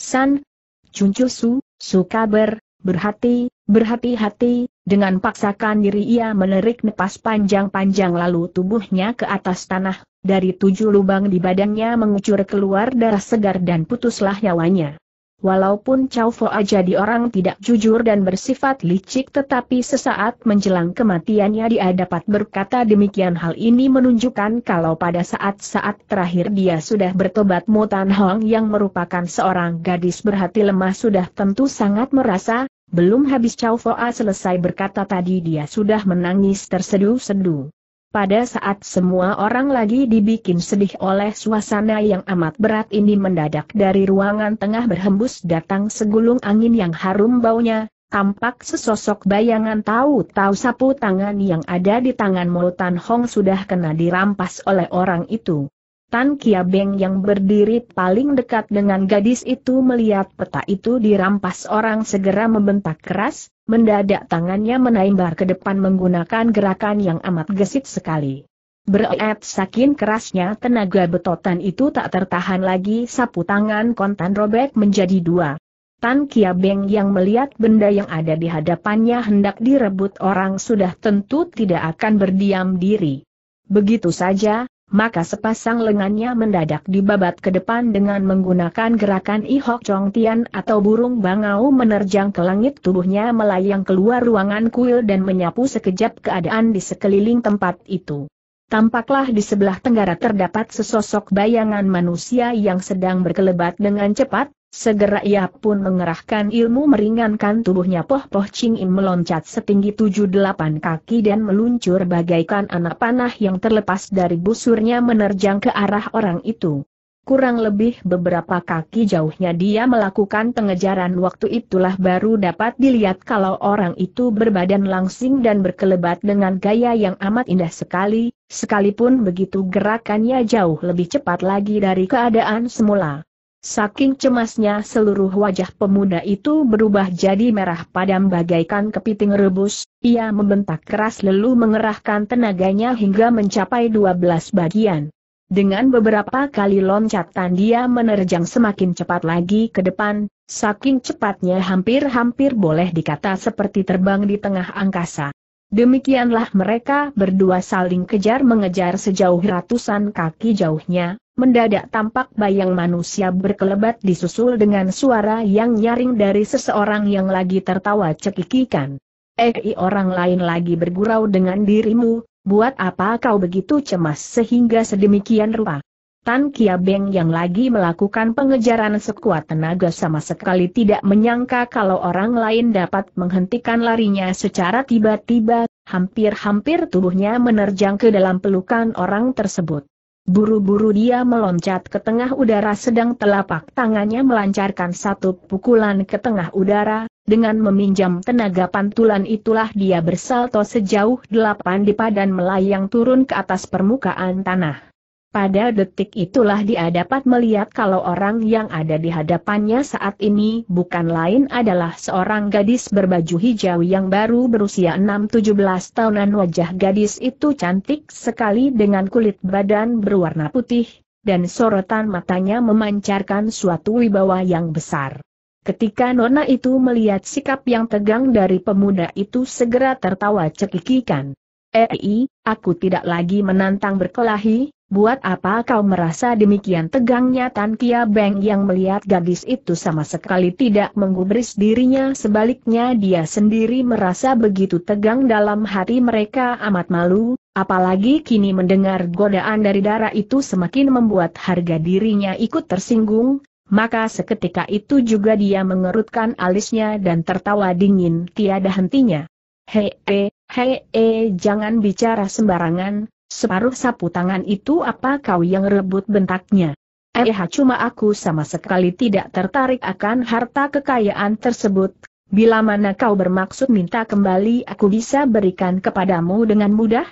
San, cuncusu, sukaber, berhati, berhati-hati, dengan paksakan diri ia menerik nepas panjang-panjang lalu tubuhnya ke atas tanah, dari tujuh lubang di badannya mengucur keluar darah segar dan putuslah nyawanya. Walaupun Chow A jadi orang tidak jujur dan bersifat licik tetapi sesaat menjelang kematiannya dia dapat berkata demikian hal ini menunjukkan kalau pada saat-saat terakhir dia sudah bertobat Mo Tan Hong yang merupakan seorang gadis berhati lemah sudah tentu sangat merasa, belum habis Chow A selesai berkata tadi dia sudah menangis terseduh-seduh. Pada saat semua orang lagi dibikin sedih oleh suasana yang amat berat ini mendadak dari ruangan tengah berhembus datang segulung angin yang harum baunya, tampak sesosok bayangan tahu-tahu sapu tangan yang ada di tangan Mulutan Hong sudah kena dirampas oleh orang itu. Tan Kia Beng yang berdiri paling dekat dengan gadis itu melihat peta itu dirampas orang segera membentak keras, mendadak tangannya menaimbar ke depan menggunakan gerakan yang amat gesit sekali. Berat saking kerasnya tenaga betotan itu tak tertahan lagi sapu tangan kontan robek menjadi dua. Tan Kia Beng yang melihat benda yang ada di hadapannya hendak direbut orang sudah tentu tidak akan berdiam diri. Begitu saja, maka sepasang lengannya mendadak dibabat ke depan dengan menggunakan gerakan ihok chong tian atau burung bangau menerjang ke langit tubuhnya melayang keluar ruangan kuil dan menyapu sekejap keadaan di sekeliling tempat itu. Tampaklah di sebelah tenggara terdapat sesosok bayangan manusia yang sedang berkelebat dengan cepat, Segera ia pun mengerahkan ilmu meringankan tubuhnya Poh-Poh Ching Im meloncat setinggi 7-8 kaki dan meluncur bagaikan anak panah yang terlepas dari busurnya menerjang ke arah orang itu. Kurang lebih beberapa kaki jauhnya dia melakukan pengejaran waktu itulah baru dapat dilihat kalau orang itu berbadan langsing dan berkelebat dengan gaya yang amat indah sekali, sekalipun begitu gerakannya jauh lebih cepat lagi dari keadaan semula. Saking cemasnya seluruh wajah pemuda itu berubah jadi merah padam bagaikan kepiting rebus, ia membentak keras lalu mengerahkan tenaganya hingga mencapai 12 bagian. Dengan beberapa kali loncatan dia menerjang semakin cepat lagi ke depan, saking cepatnya hampir-hampir boleh dikata seperti terbang di tengah angkasa. Demikianlah mereka berdua saling kejar-mengejar sejauh ratusan kaki jauhnya, mendadak tampak bayang manusia berkelebat disusul dengan suara yang nyaring dari seseorang yang lagi tertawa cekikikan. Eh orang lain lagi bergurau dengan dirimu, buat apa kau begitu cemas sehingga sedemikian rupa? Tan Beng yang lagi melakukan pengejaran sekuat tenaga sama sekali tidak menyangka kalau orang lain dapat menghentikan larinya secara tiba-tiba, hampir-hampir tubuhnya menerjang ke dalam pelukan orang tersebut. Buru-buru dia meloncat ke tengah udara sedang telapak tangannya melancarkan satu pukulan ke tengah udara, dengan meminjam tenaga pantulan itulah dia bersalto sejauh delapan dipadan melayang turun ke atas permukaan tanah. Pada detik itulah dia dapat melihat kalau orang yang ada di hadapannya saat ini bukan lain adalah seorang gadis berbaju hijau yang baru berusia 6-17 tahunan wajah gadis itu cantik sekali dengan kulit badan berwarna putih, dan sorotan matanya memancarkan suatu wibawa yang besar. Ketika Nona itu melihat sikap yang tegang dari pemuda itu segera tertawa cekikikan. Ei, eh, aku tidak lagi menantang berkelahi, Buat apa kau merasa demikian tegangnya Tan Kia Beng yang melihat gadis itu sama sekali tidak menggubris dirinya sebaliknya dia sendiri merasa begitu tegang dalam hati mereka amat malu, apalagi kini mendengar godaan dari darah itu semakin membuat harga dirinya ikut tersinggung, maka seketika itu juga dia mengerutkan alisnya dan tertawa dingin tiada hentinya. Hei, eh, hei, hei, eh, jangan bicara sembarangan, Separuh sapu tangan itu apa kau yang rebut bentaknya? Eh cuma aku sama sekali tidak tertarik akan harta kekayaan tersebut. Bila mana kau bermaksud minta kembali aku bisa berikan kepadamu dengan mudah?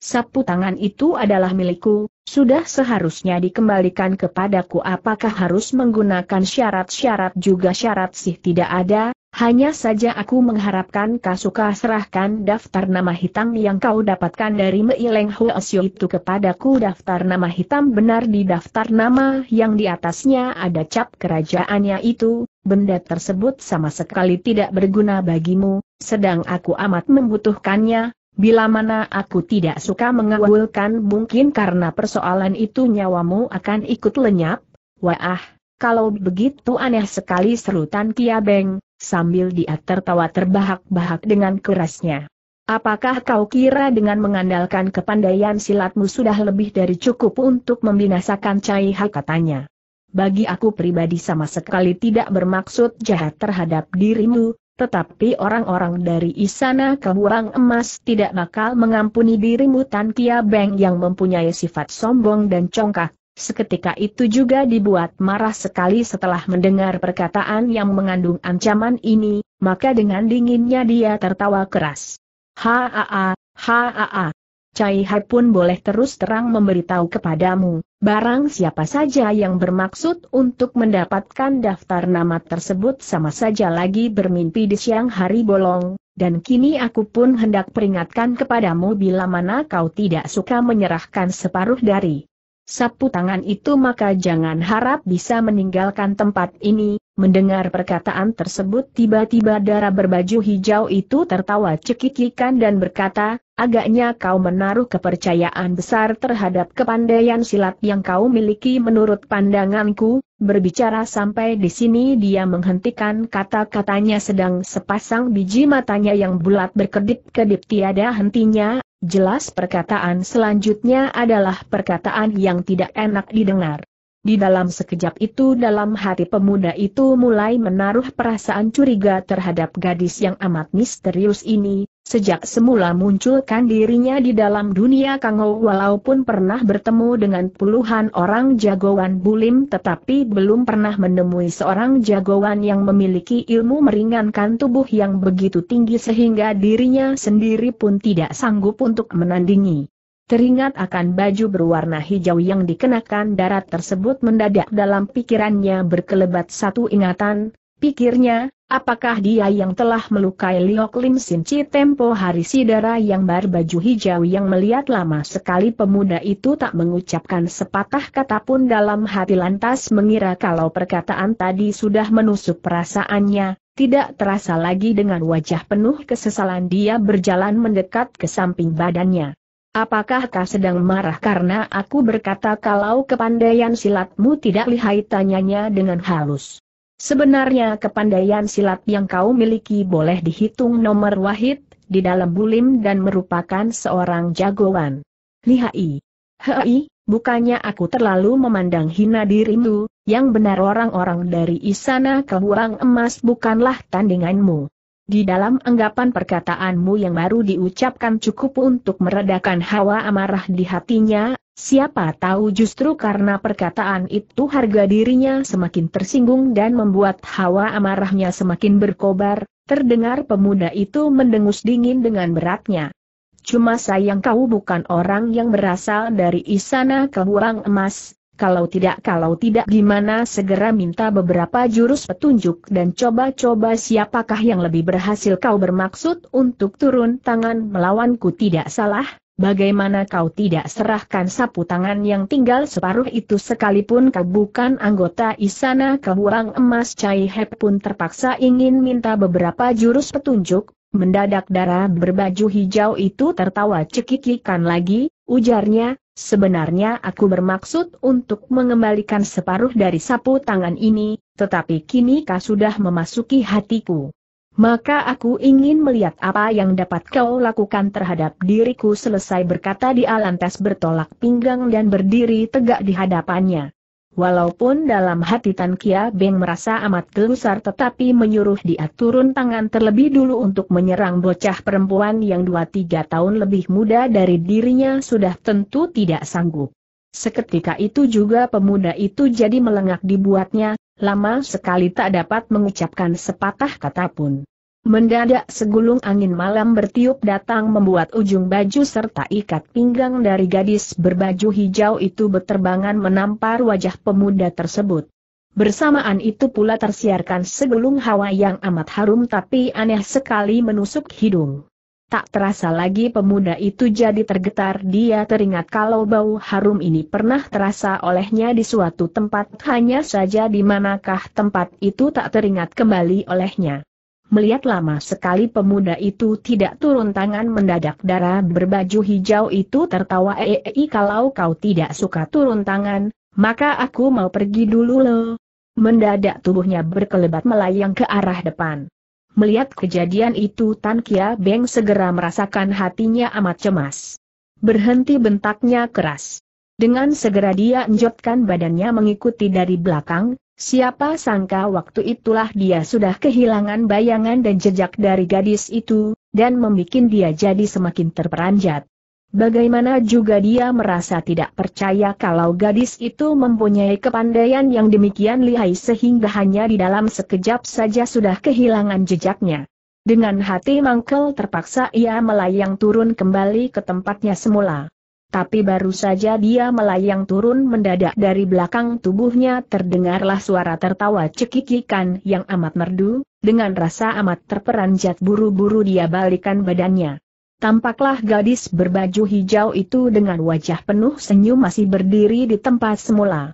Sapu tangan itu adalah milikku, sudah seharusnya dikembalikan kepadaku apakah harus menggunakan syarat-syarat juga syarat sih tidak ada, hanya saja aku mengharapkan Kasuka serahkan daftar nama hitam yang kau dapatkan dari Meileng Huasyo itu kepadaku daftar nama hitam benar di daftar nama yang di atasnya ada cap kerajaannya itu, benda tersebut sama sekali tidak berguna bagimu, sedang aku amat membutuhkannya, bila mana aku tidak suka mengawulkan mungkin karena persoalan itu nyawamu akan ikut lenyap, wah, kalau begitu aneh sekali serutan Kia Beng sambil dia tertawa terbahak-bahak dengan kerasnya. Apakah kau kira dengan mengandalkan kepandaian silatmu sudah lebih dari cukup untuk membinasakan Cai Ha katanya? Bagi aku pribadi sama sekali tidak bermaksud jahat terhadap dirimu, tetapi orang-orang dari Istana Kehurang Emas tidak bakal mengampuni dirimu Tan Kia Beng yang mempunyai sifat sombong dan congkak Seketika itu juga dibuat marah sekali setelah mendengar perkataan yang mengandung ancaman ini, maka dengan dinginnya dia tertawa keras. Haa, haa. Cai Hai pun boleh terus terang memberitahu kepadamu, barang siapa saja yang bermaksud untuk mendapatkan daftar nama tersebut sama saja lagi bermimpi di siang hari bolong, dan kini aku pun hendak peringatkan kepadamu bila mana kau tidak suka menyerahkan separuh dari sapu tangan itu maka jangan harap bisa meninggalkan tempat ini. Mendengar perkataan tersebut tiba-tiba darah berbaju hijau itu tertawa cekikikan dan berkata, agaknya kau menaruh kepercayaan besar terhadap kepandaian silat yang kau miliki menurut pandanganku, berbicara sampai di sini dia menghentikan kata-katanya sedang sepasang biji matanya yang bulat berkedip-kedip tiada hentinya Jelas perkataan selanjutnya adalah perkataan yang tidak enak didengar. Di dalam sekejap itu dalam hati pemuda itu mulai menaruh perasaan curiga terhadap gadis yang amat misterius ini, Sejak semula munculkan dirinya di dalam dunia kango, walaupun pernah bertemu dengan puluhan orang jagoan bulim tetapi belum pernah menemui seorang jagoan yang memiliki ilmu meringankan tubuh yang begitu tinggi sehingga dirinya sendiri pun tidak sanggup untuk menandingi. Teringat akan baju berwarna hijau yang dikenakan darat tersebut mendadak dalam pikirannya berkelebat satu ingatan, Pikirnya, apakah dia yang telah melukai Liok Lim Sin Chi tempo hari si darah yang berbaju hijau yang melihat lama sekali pemuda itu tak mengucapkan sepatah kata pun dalam hati lantas mengira kalau perkataan tadi sudah menusuk perasaannya, tidak terasa lagi dengan wajah penuh kesesalan dia berjalan mendekat ke samping badannya. Apakah kau sedang marah karena aku berkata kalau kepandaian silatmu tidak lihai tanyanya dengan halus. Sebenarnya kepandaian silat yang kau miliki boleh dihitung nomor wahid, di dalam bulim dan merupakan seorang jagoan. Lihai. Hei, bukannya aku terlalu memandang hina dirimu, yang benar orang-orang dari Isana Kehuang Emas bukanlah tandinganmu. Di dalam anggapan perkataanmu yang baru diucapkan cukup untuk meredakan hawa amarah di hatinya, siapa tahu justru karena perkataan itu harga dirinya semakin tersinggung dan membuat hawa amarahnya semakin berkobar, terdengar pemuda itu mendengus dingin dengan beratnya. Cuma sayang kau bukan orang yang berasal dari istana kebuang emas, kalau tidak kalau tidak gimana segera minta beberapa jurus petunjuk dan coba-coba siapakah yang lebih berhasil kau bermaksud untuk turun tangan melawanku tidak salah, bagaimana kau tidak serahkan sapu tangan yang tinggal separuh itu sekalipun kau bukan anggota isana kebuang emas Cai Hep pun terpaksa ingin minta beberapa jurus petunjuk, mendadak darah berbaju hijau itu tertawa cekikikan lagi, ujarnya, Sebenarnya aku bermaksud untuk mengembalikan separuh dari sapu tangan ini, tetapi kini kau sudah memasuki hatiku. Maka aku ingin melihat apa yang dapat kau lakukan terhadap diriku selesai berkata Di lantas bertolak pinggang dan berdiri tegak di hadapannya. Walaupun dalam hati Tan Kia Beng merasa amat gelusar tetapi menyuruh dia turun tangan terlebih dulu untuk menyerang bocah perempuan yang dua tiga tahun lebih muda dari dirinya sudah tentu tidak sanggup. Seketika itu juga pemuda itu jadi melengak dibuatnya, lama sekali tak dapat mengucapkan sepatah kata pun. Mendadak segulung angin malam bertiup datang membuat ujung baju serta ikat pinggang dari gadis berbaju hijau itu berterbangan menampar wajah pemuda tersebut. Bersamaan itu pula tersiarkan segulung hawa yang amat harum tapi aneh sekali menusuk hidung. Tak terasa lagi pemuda itu jadi tergetar dia teringat kalau bau harum ini pernah terasa olehnya di suatu tempat hanya saja di manakah tempat itu tak teringat kembali olehnya. Melihat lama sekali pemuda itu tidak turun tangan mendadak darah berbaju hijau itu tertawa eei eh, eh, eh, kalau kau tidak suka turun tangan, maka aku mau pergi dulu lo. Mendadak tubuhnya berkelebat melayang ke arah depan. Melihat kejadian itu Tan Kia Beng segera merasakan hatinya amat cemas. Berhenti bentaknya keras. Dengan segera dia enjotkan badannya mengikuti dari belakang, Siapa sangka waktu itulah dia sudah kehilangan bayangan dan jejak dari gadis itu, dan membuat dia jadi semakin terperanjat. Bagaimana juga dia merasa tidak percaya kalau gadis itu mempunyai kepandaian yang demikian lihai sehingga hanya di dalam sekejap saja sudah kehilangan jejaknya. Dengan hati mangkel terpaksa ia melayang turun kembali ke tempatnya semula tapi baru saja dia melayang turun mendadak dari belakang tubuhnya terdengarlah suara tertawa cekikikan yang amat merdu, dengan rasa amat terperanjat buru-buru dia balikan badannya. Tampaklah gadis berbaju hijau itu dengan wajah penuh senyum masih berdiri di tempat semula.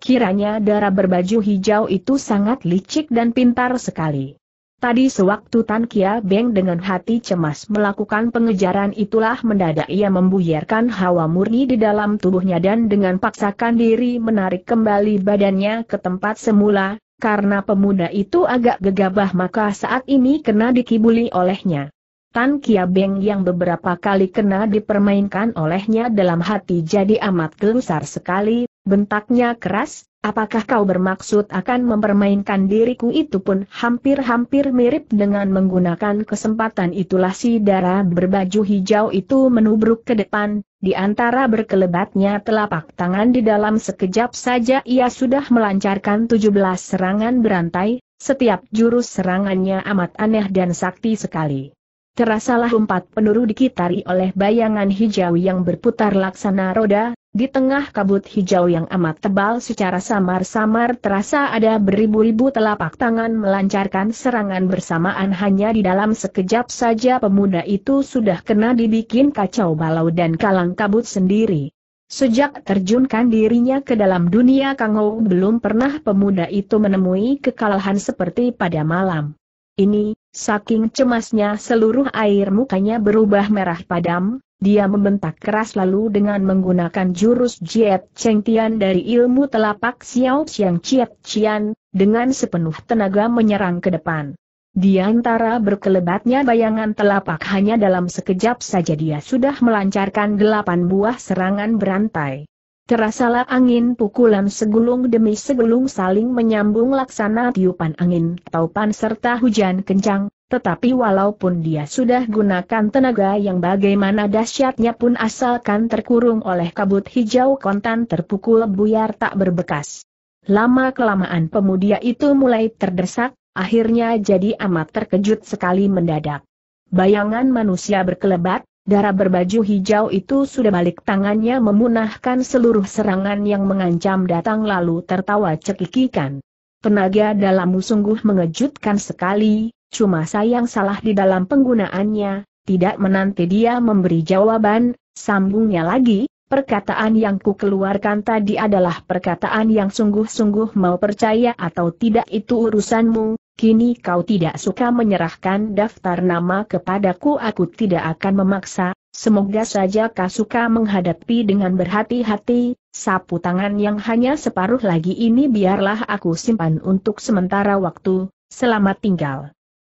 Kiranya darah berbaju hijau itu sangat licik dan pintar sekali. Tadi sewaktu Tan Kia Beng dengan hati cemas melakukan pengejaran itulah mendadak ia membuyarkan hawa murni di dalam tubuhnya dan dengan paksakan diri menarik kembali badannya ke tempat semula, karena pemuda itu agak gegabah maka saat ini kena dikibuli olehnya. Tan Kia Beng yang beberapa kali kena dipermainkan olehnya dalam hati jadi amat gelusar sekali, bentaknya keras, Apakah kau bermaksud akan mempermainkan diriku itu pun hampir-hampir mirip dengan menggunakan kesempatan itulah si darah berbaju hijau itu menubruk ke depan, di antara berkelebatnya telapak tangan di dalam sekejap saja ia sudah melancarkan 17 serangan berantai, setiap jurus serangannya amat aneh dan sakti sekali. Terasalah empat penuru dikitari oleh bayangan hijau yang berputar laksana roda, di tengah kabut hijau yang amat tebal secara samar-samar terasa ada beribu-ribu telapak tangan melancarkan serangan bersamaan hanya di dalam sekejap saja pemuda itu sudah kena dibikin kacau balau dan kalang kabut sendiri. Sejak terjunkan dirinya ke dalam dunia Ho belum pernah pemuda itu menemui kekalahan seperti pada malam. Ini, saking cemasnya seluruh air mukanya berubah merah padam, dia membentak keras lalu dengan menggunakan jurus Jiet Cheng Tian dari ilmu telapak Xiao Xiang Jiet cian dengan sepenuh tenaga menyerang ke depan. Di antara berkelebatnya bayangan telapak hanya dalam sekejap saja dia sudah melancarkan delapan buah serangan berantai. Terasalah angin pukulan segulung demi segulung saling menyambung laksana tiupan angin, taupan serta hujan kencang, tetapi walaupun dia sudah gunakan tenaga yang bagaimana dahsyatnya pun asalkan terkurung oleh kabut hijau kontan terpukul buyar tak berbekas. Lama-kelamaan pemuda itu mulai terdesak, akhirnya jadi amat terkejut sekali mendadak. Bayangan manusia berkelebat, darah berbaju hijau itu sudah balik tangannya memunahkan seluruh serangan yang mengancam datang lalu tertawa cekikikan. Tenaga dalammu sungguh mengejutkan sekali, cuma sayang salah di dalam penggunaannya, tidak menanti dia memberi jawaban, sambungnya lagi, perkataan yang ku keluarkan tadi adalah perkataan yang sungguh-sungguh mau percaya atau tidak itu urusanmu, kini kau tidak suka menyerahkan daftar nama kepadaku aku tidak akan memaksa, semoga saja kau suka menghadapi dengan berhati-hati, sapu tangan yang hanya separuh lagi ini biarlah aku simpan untuk sementara waktu, selamat tinggal.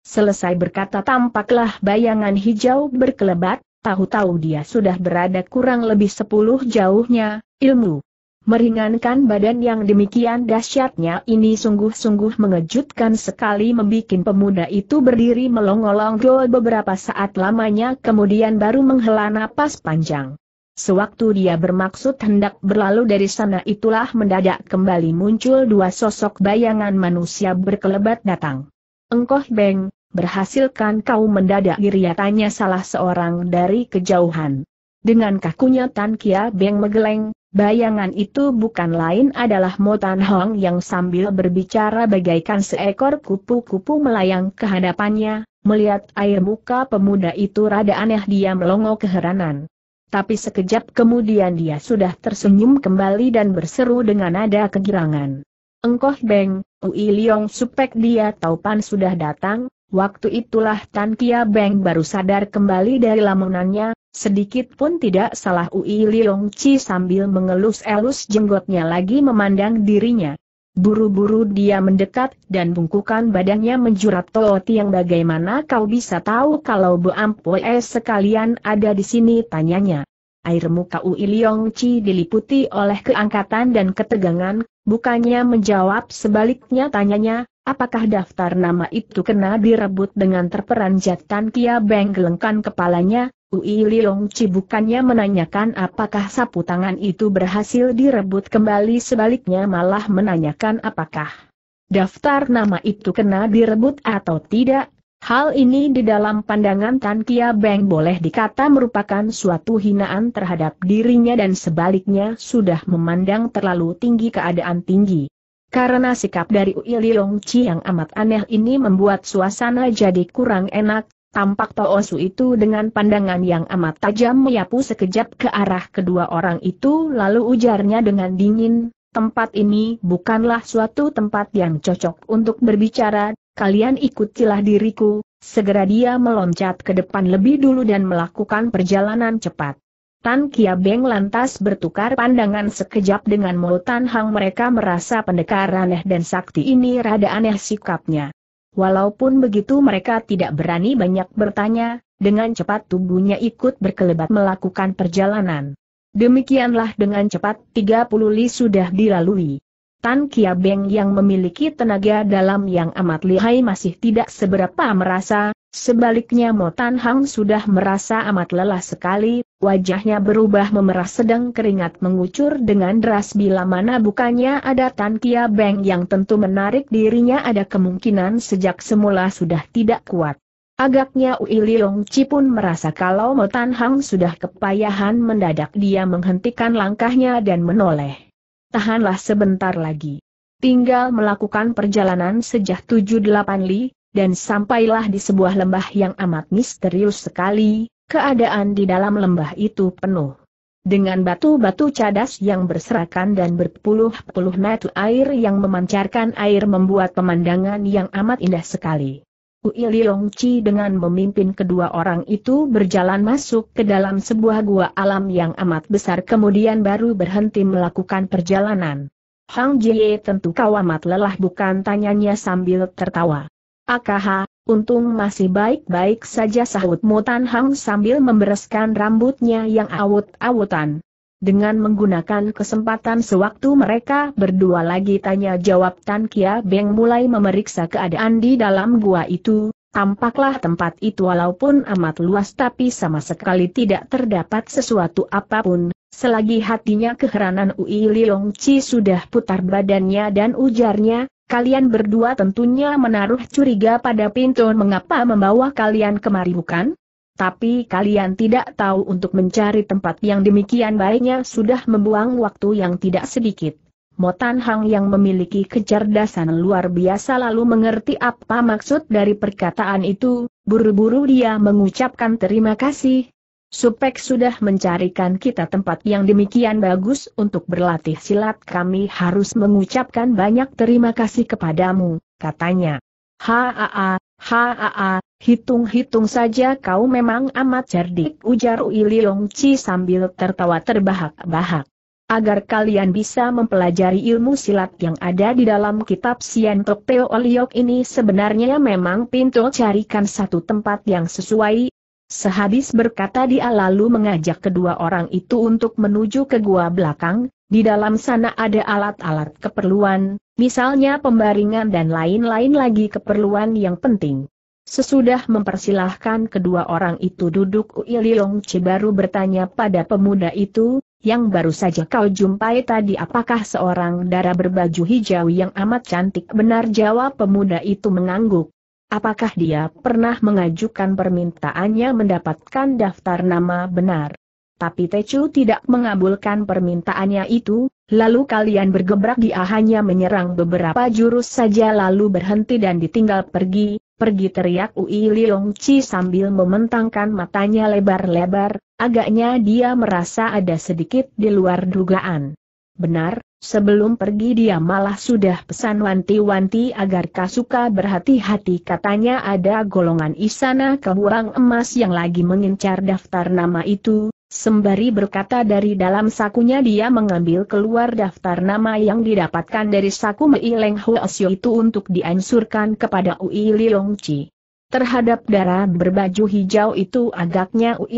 Selesai berkata tampaklah bayangan hijau berkelebat, tahu-tahu dia sudah berada kurang lebih sepuluh jauhnya, ilmu. Meringankan badan yang demikian dahsyatnya ini sungguh-sungguh mengejutkan sekali membuat pemuda itu berdiri melongolonggo beberapa saat lamanya kemudian baru menghela napas panjang. Sewaktu dia bermaksud hendak berlalu dari sana itulah mendadak kembali muncul dua sosok bayangan manusia berkelebat datang. Engkoh Beng, berhasilkan kau mendadak diriatanya salah seorang dari kejauhan. Dengan kakunya Tan Kia Beng menggeleng, bayangan itu bukan lain adalah Mo Tan Hong yang sambil berbicara bagaikan seekor kupu-kupu melayang ke hadapannya, melihat air muka pemuda itu rada aneh dia melongo keheranan. Tapi sekejap kemudian dia sudah tersenyum kembali dan berseru dengan nada kegirangan. Engkoh Beng, Ui Liong Supek dia taupan sudah datang, waktu itulah Tan Kia Beng baru sadar kembali dari lamunannya, sedikit pun tidak salah Ui Liong Chi sambil mengelus-elus jenggotnya lagi memandang dirinya. Buru-buru dia mendekat dan bungkukan badannya menjurat Tooti yang bagaimana kau bisa tahu kalau Bu Ampoe sekalian ada di sini tanyanya air muka Ui Liong Chi diliputi oleh keangkatan dan ketegangan, bukannya menjawab sebaliknya tanyanya, apakah daftar nama itu kena direbut dengan Tan Kia Beng gelengkan kepalanya, Ui Liong Chi bukannya menanyakan apakah sapu tangan itu berhasil direbut kembali sebaliknya malah menanyakan apakah daftar nama itu kena direbut atau tidak, Hal ini di dalam pandangan Tan Kia Beng boleh dikata merupakan suatu hinaan terhadap dirinya dan sebaliknya sudah memandang terlalu tinggi keadaan tinggi. Karena sikap dari Ui Liong Chi yang amat aneh ini membuat suasana jadi kurang enak, tampak Osu itu dengan pandangan yang amat tajam menyapu sekejap ke arah kedua orang itu lalu ujarnya dengan dingin, tempat ini bukanlah suatu tempat yang cocok untuk berbicara, kalian ikutilah diriku, segera dia meloncat ke depan lebih dulu dan melakukan perjalanan cepat. Tan Kia Beng lantas bertukar pandangan sekejap dengan Mo Tan Hang mereka merasa pendekar aneh dan sakti ini rada aneh sikapnya. Walaupun begitu mereka tidak berani banyak bertanya, dengan cepat tubuhnya ikut berkelebat melakukan perjalanan. Demikianlah dengan cepat 30 li sudah dilalui. Tan Kia Beng yang memiliki tenaga dalam yang amat lihai masih tidak seberapa merasa, sebaliknya Mo Tan Hang sudah merasa amat lelah sekali, wajahnya berubah memerah sedang keringat mengucur dengan deras bila mana bukannya ada Tan Kia Beng yang tentu menarik dirinya ada kemungkinan sejak semula sudah tidak kuat. Agaknya Ui Liong Chi pun merasa kalau Mo Tan Hang sudah kepayahan mendadak dia menghentikan langkahnya dan menoleh tahanlah sebentar lagi. Tinggal melakukan perjalanan sejak 7-8 li, dan sampailah di sebuah lembah yang amat misterius sekali, keadaan di dalam lembah itu penuh. Dengan batu-batu cadas yang berserakan dan berpuluh-puluh meter air yang memancarkan air membuat pemandangan yang amat indah sekali. Ui Chi dengan memimpin kedua orang itu berjalan masuk ke dalam sebuah gua alam yang amat besar kemudian baru berhenti melakukan perjalanan. Hang Jie tentu kau amat lelah bukan tanyanya sambil tertawa. Akaha, untung masih baik-baik saja sahut Mutan Hang sambil membereskan rambutnya yang awut-awutan. Dengan menggunakan kesempatan sewaktu mereka berdua lagi tanya jawab Tan Kia Beng mulai memeriksa keadaan di dalam gua itu, tampaklah tempat itu walaupun amat luas tapi sama sekali tidak terdapat sesuatu apapun, selagi hatinya keheranan Ui Liong Chi sudah putar badannya dan ujarnya, Kalian berdua tentunya menaruh curiga pada pintu mengapa membawa kalian kemari bukan? tapi kalian tidak tahu untuk mencari tempat yang demikian baiknya sudah membuang waktu yang tidak sedikit. Motan Hang yang memiliki kecerdasan luar biasa lalu mengerti apa maksud dari perkataan itu, buru-buru dia mengucapkan terima kasih. Supek sudah mencarikan kita tempat yang demikian bagus untuk berlatih silat kami harus mengucapkan banyak terima kasih kepadamu, katanya. Haa, haa, Hitung-hitung saja kau memang amat cerdik ujar Ui Leong sambil tertawa terbahak-bahak. Agar kalian bisa mempelajari ilmu silat yang ada di dalam kitab Sian Tok Oliok ini sebenarnya memang pintu carikan satu tempat yang sesuai. Sehabis berkata dia lalu mengajak kedua orang itu untuk menuju ke gua belakang, di dalam sana ada alat-alat keperluan, misalnya pembaringan dan lain-lain lagi keperluan yang penting. Sesudah mempersilahkan kedua orang itu duduk Ui Liong baru bertanya pada pemuda itu, yang baru saja kau jumpai tadi apakah seorang darah berbaju hijau yang amat cantik benar jawab pemuda itu mengangguk. Apakah dia pernah mengajukan permintaannya mendapatkan daftar nama benar? Tapi Tecu tidak mengabulkan permintaannya itu, lalu kalian bergebrak dia hanya menyerang beberapa jurus saja lalu berhenti dan ditinggal pergi, Pergi teriak Ui Liong Chi sambil mementangkan matanya lebar-lebar, agaknya dia merasa ada sedikit di luar dugaan. Benar, sebelum pergi dia malah sudah pesan wanti-wanti agar Kasuka berhati-hati katanya ada golongan Isana keburang emas yang lagi mengincar daftar nama itu, Sembari berkata dari dalam sakunya dia mengambil keluar daftar nama yang didapatkan dari saku Mei Leng Huosyo itu untuk diansurkan kepada Ui Chi. Terhadap darah berbaju hijau itu agaknya Ui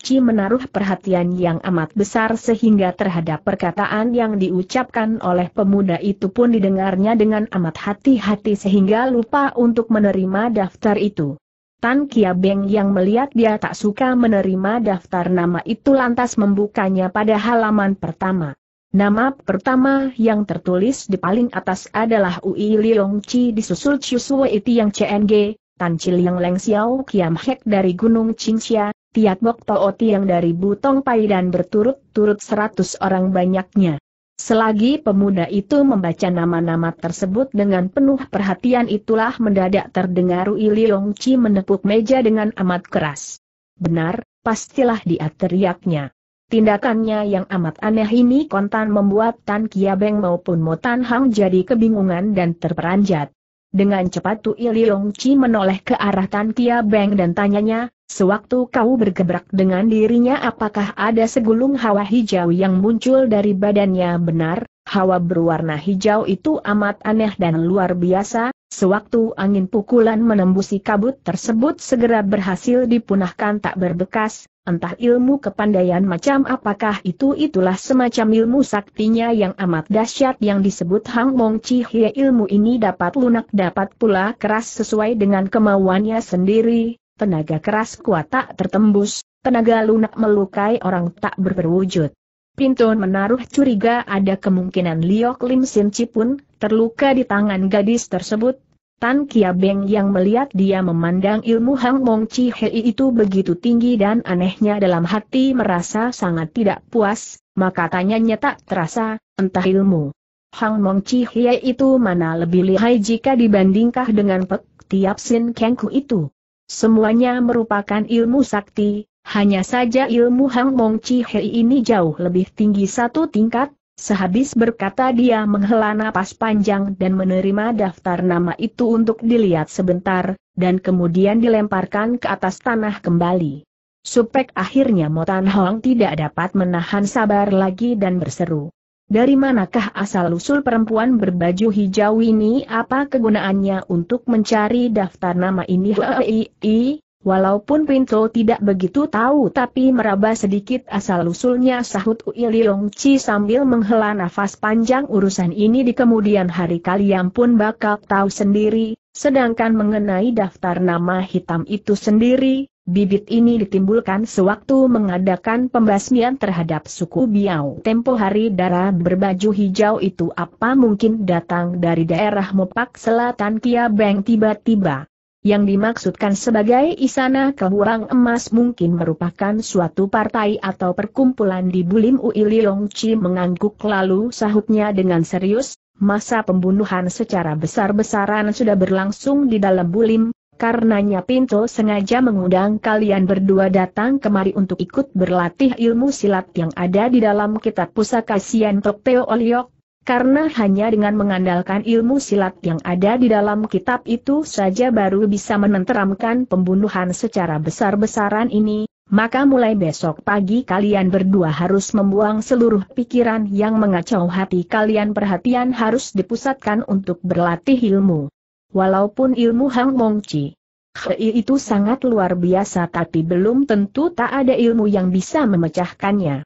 Chi menaruh perhatian yang amat besar sehingga terhadap perkataan yang diucapkan oleh pemuda itu pun didengarnya dengan amat hati-hati sehingga lupa untuk menerima daftar itu. Tan Beng yang melihat dia tak suka menerima daftar nama itu lantas membukanya pada halaman pertama. Nama pertama yang tertulis di paling atas adalah Ui Liong Chi disusul Chiu Sui yang CNG, Tan Chil Yang Leng Xiao Kiam Hek dari Gunung Qingxia, Tiat Bok yang yang dari Butong Pai dan berturut-turut seratus orang banyaknya. Selagi pemuda itu membaca nama-nama tersebut dengan penuh perhatian itulah mendadak terdengar Ui Leong Chi menepuk meja dengan amat keras. Benar, pastilah dia teriaknya. Tindakannya yang amat aneh ini kontan membuat Tan Kiabeng maupun Mo Tan Hang jadi kebingungan dan terperanjat. Dengan cepat Tui Leong Chi menoleh ke arah Tan Kiabeng dan tanyanya, Sewaktu kau bergebrak dengan dirinya apakah ada segulung hawa hijau yang muncul dari badannya benar, hawa berwarna hijau itu amat aneh dan luar biasa, sewaktu angin pukulan menembusi kabut tersebut segera berhasil dipunahkan tak berbekas, entah ilmu kepandaian macam apakah itu itulah semacam ilmu saktinya yang amat dahsyat yang disebut Hang Mong Chi Hye. ilmu ini dapat lunak dapat pula keras sesuai dengan kemauannya sendiri, tenaga keras kuat tak tertembus, tenaga lunak melukai orang tak berwujud. Pintun menaruh curiga ada kemungkinan Liok Lim Sin Chi pun terluka di tangan gadis tersebut. Tan Kia Beng yang melihat dia memandang ilmu Hang Mong Chi Hei itu begitu tinggi dan anehnya dalam hati merasa sangat tidak puas, maka tanyanya tak terasa, entah ilmu. Hang Mong Chi Hei itu mana lebih lihai jika dibandingkah dengan Pek Tiap Sin Kengku itu semuanya merupakan ilmu sakti, hanya saja ilmu Hang Mong Chi Hei ini jauh lebih tinggi satu tingkat, sehabis berkata dia menghela napas panjang dan menerima daftar nama itu untuk dilihat sebentar, dan kemudian dilemparkan ke atas tanah kembali. Supek akhirnya Motan Hong tidak dapat menahan sabar lagi dan berseru. Dari manakah asal-usul perempuan berbaju hijau ini apa kegunaannya untuk mencari daftar nama ini? Hei, walaupun Pinto tidak begitu tahu tapi meraba sedikit asal-usulnya sahut Ui Chi sambil menghela nafas panjang urusan ini di kemudian hari kalian pun bakal tahu sendiri, sedangkan mengenai daftar nama hitam itu sendiri, Bibit ini ditimbulkan sewaktu mengadakan pembasmian terhadap suku Biao. Tempo hari darah berbaju hijau itu apa mungkin datang dari daerah Mopak Selatan Kia Beng tiba-tiba. Yang dimaksudkan sebagai Isana Kehurang Emas mungkin merupakan suatu partai atau perkumpulan di Bulim Uili Longchi mengangguk lalu sahutnya dengan serius, masa pembunuhan secara besar-besaran sudah berlangsung di dalam Bulim, Karenanya Pinto sengaja mengundang kalian berdua datang kemari untuk ikut berlatih ilmu silat yang ada di dalam kitab pusaka Sian Teo Oliok, karena hanya dengan mengandalkan ilmu silat yang ada di dalam kitab itu saja baru bisa menenteramkan pembunuhan secara besar-besaran ini, maka mulai besok pagi kalian berdua harus membuang seluruh pikiran yang mengacau hati kalian perhatian harus dipusatkan untuk berlatih ilmu Walaupun ilmu Hang Chi. Hei itu sangat luar biasa tapi belum tentu tak ada ilmu yang bisa memecahkannya.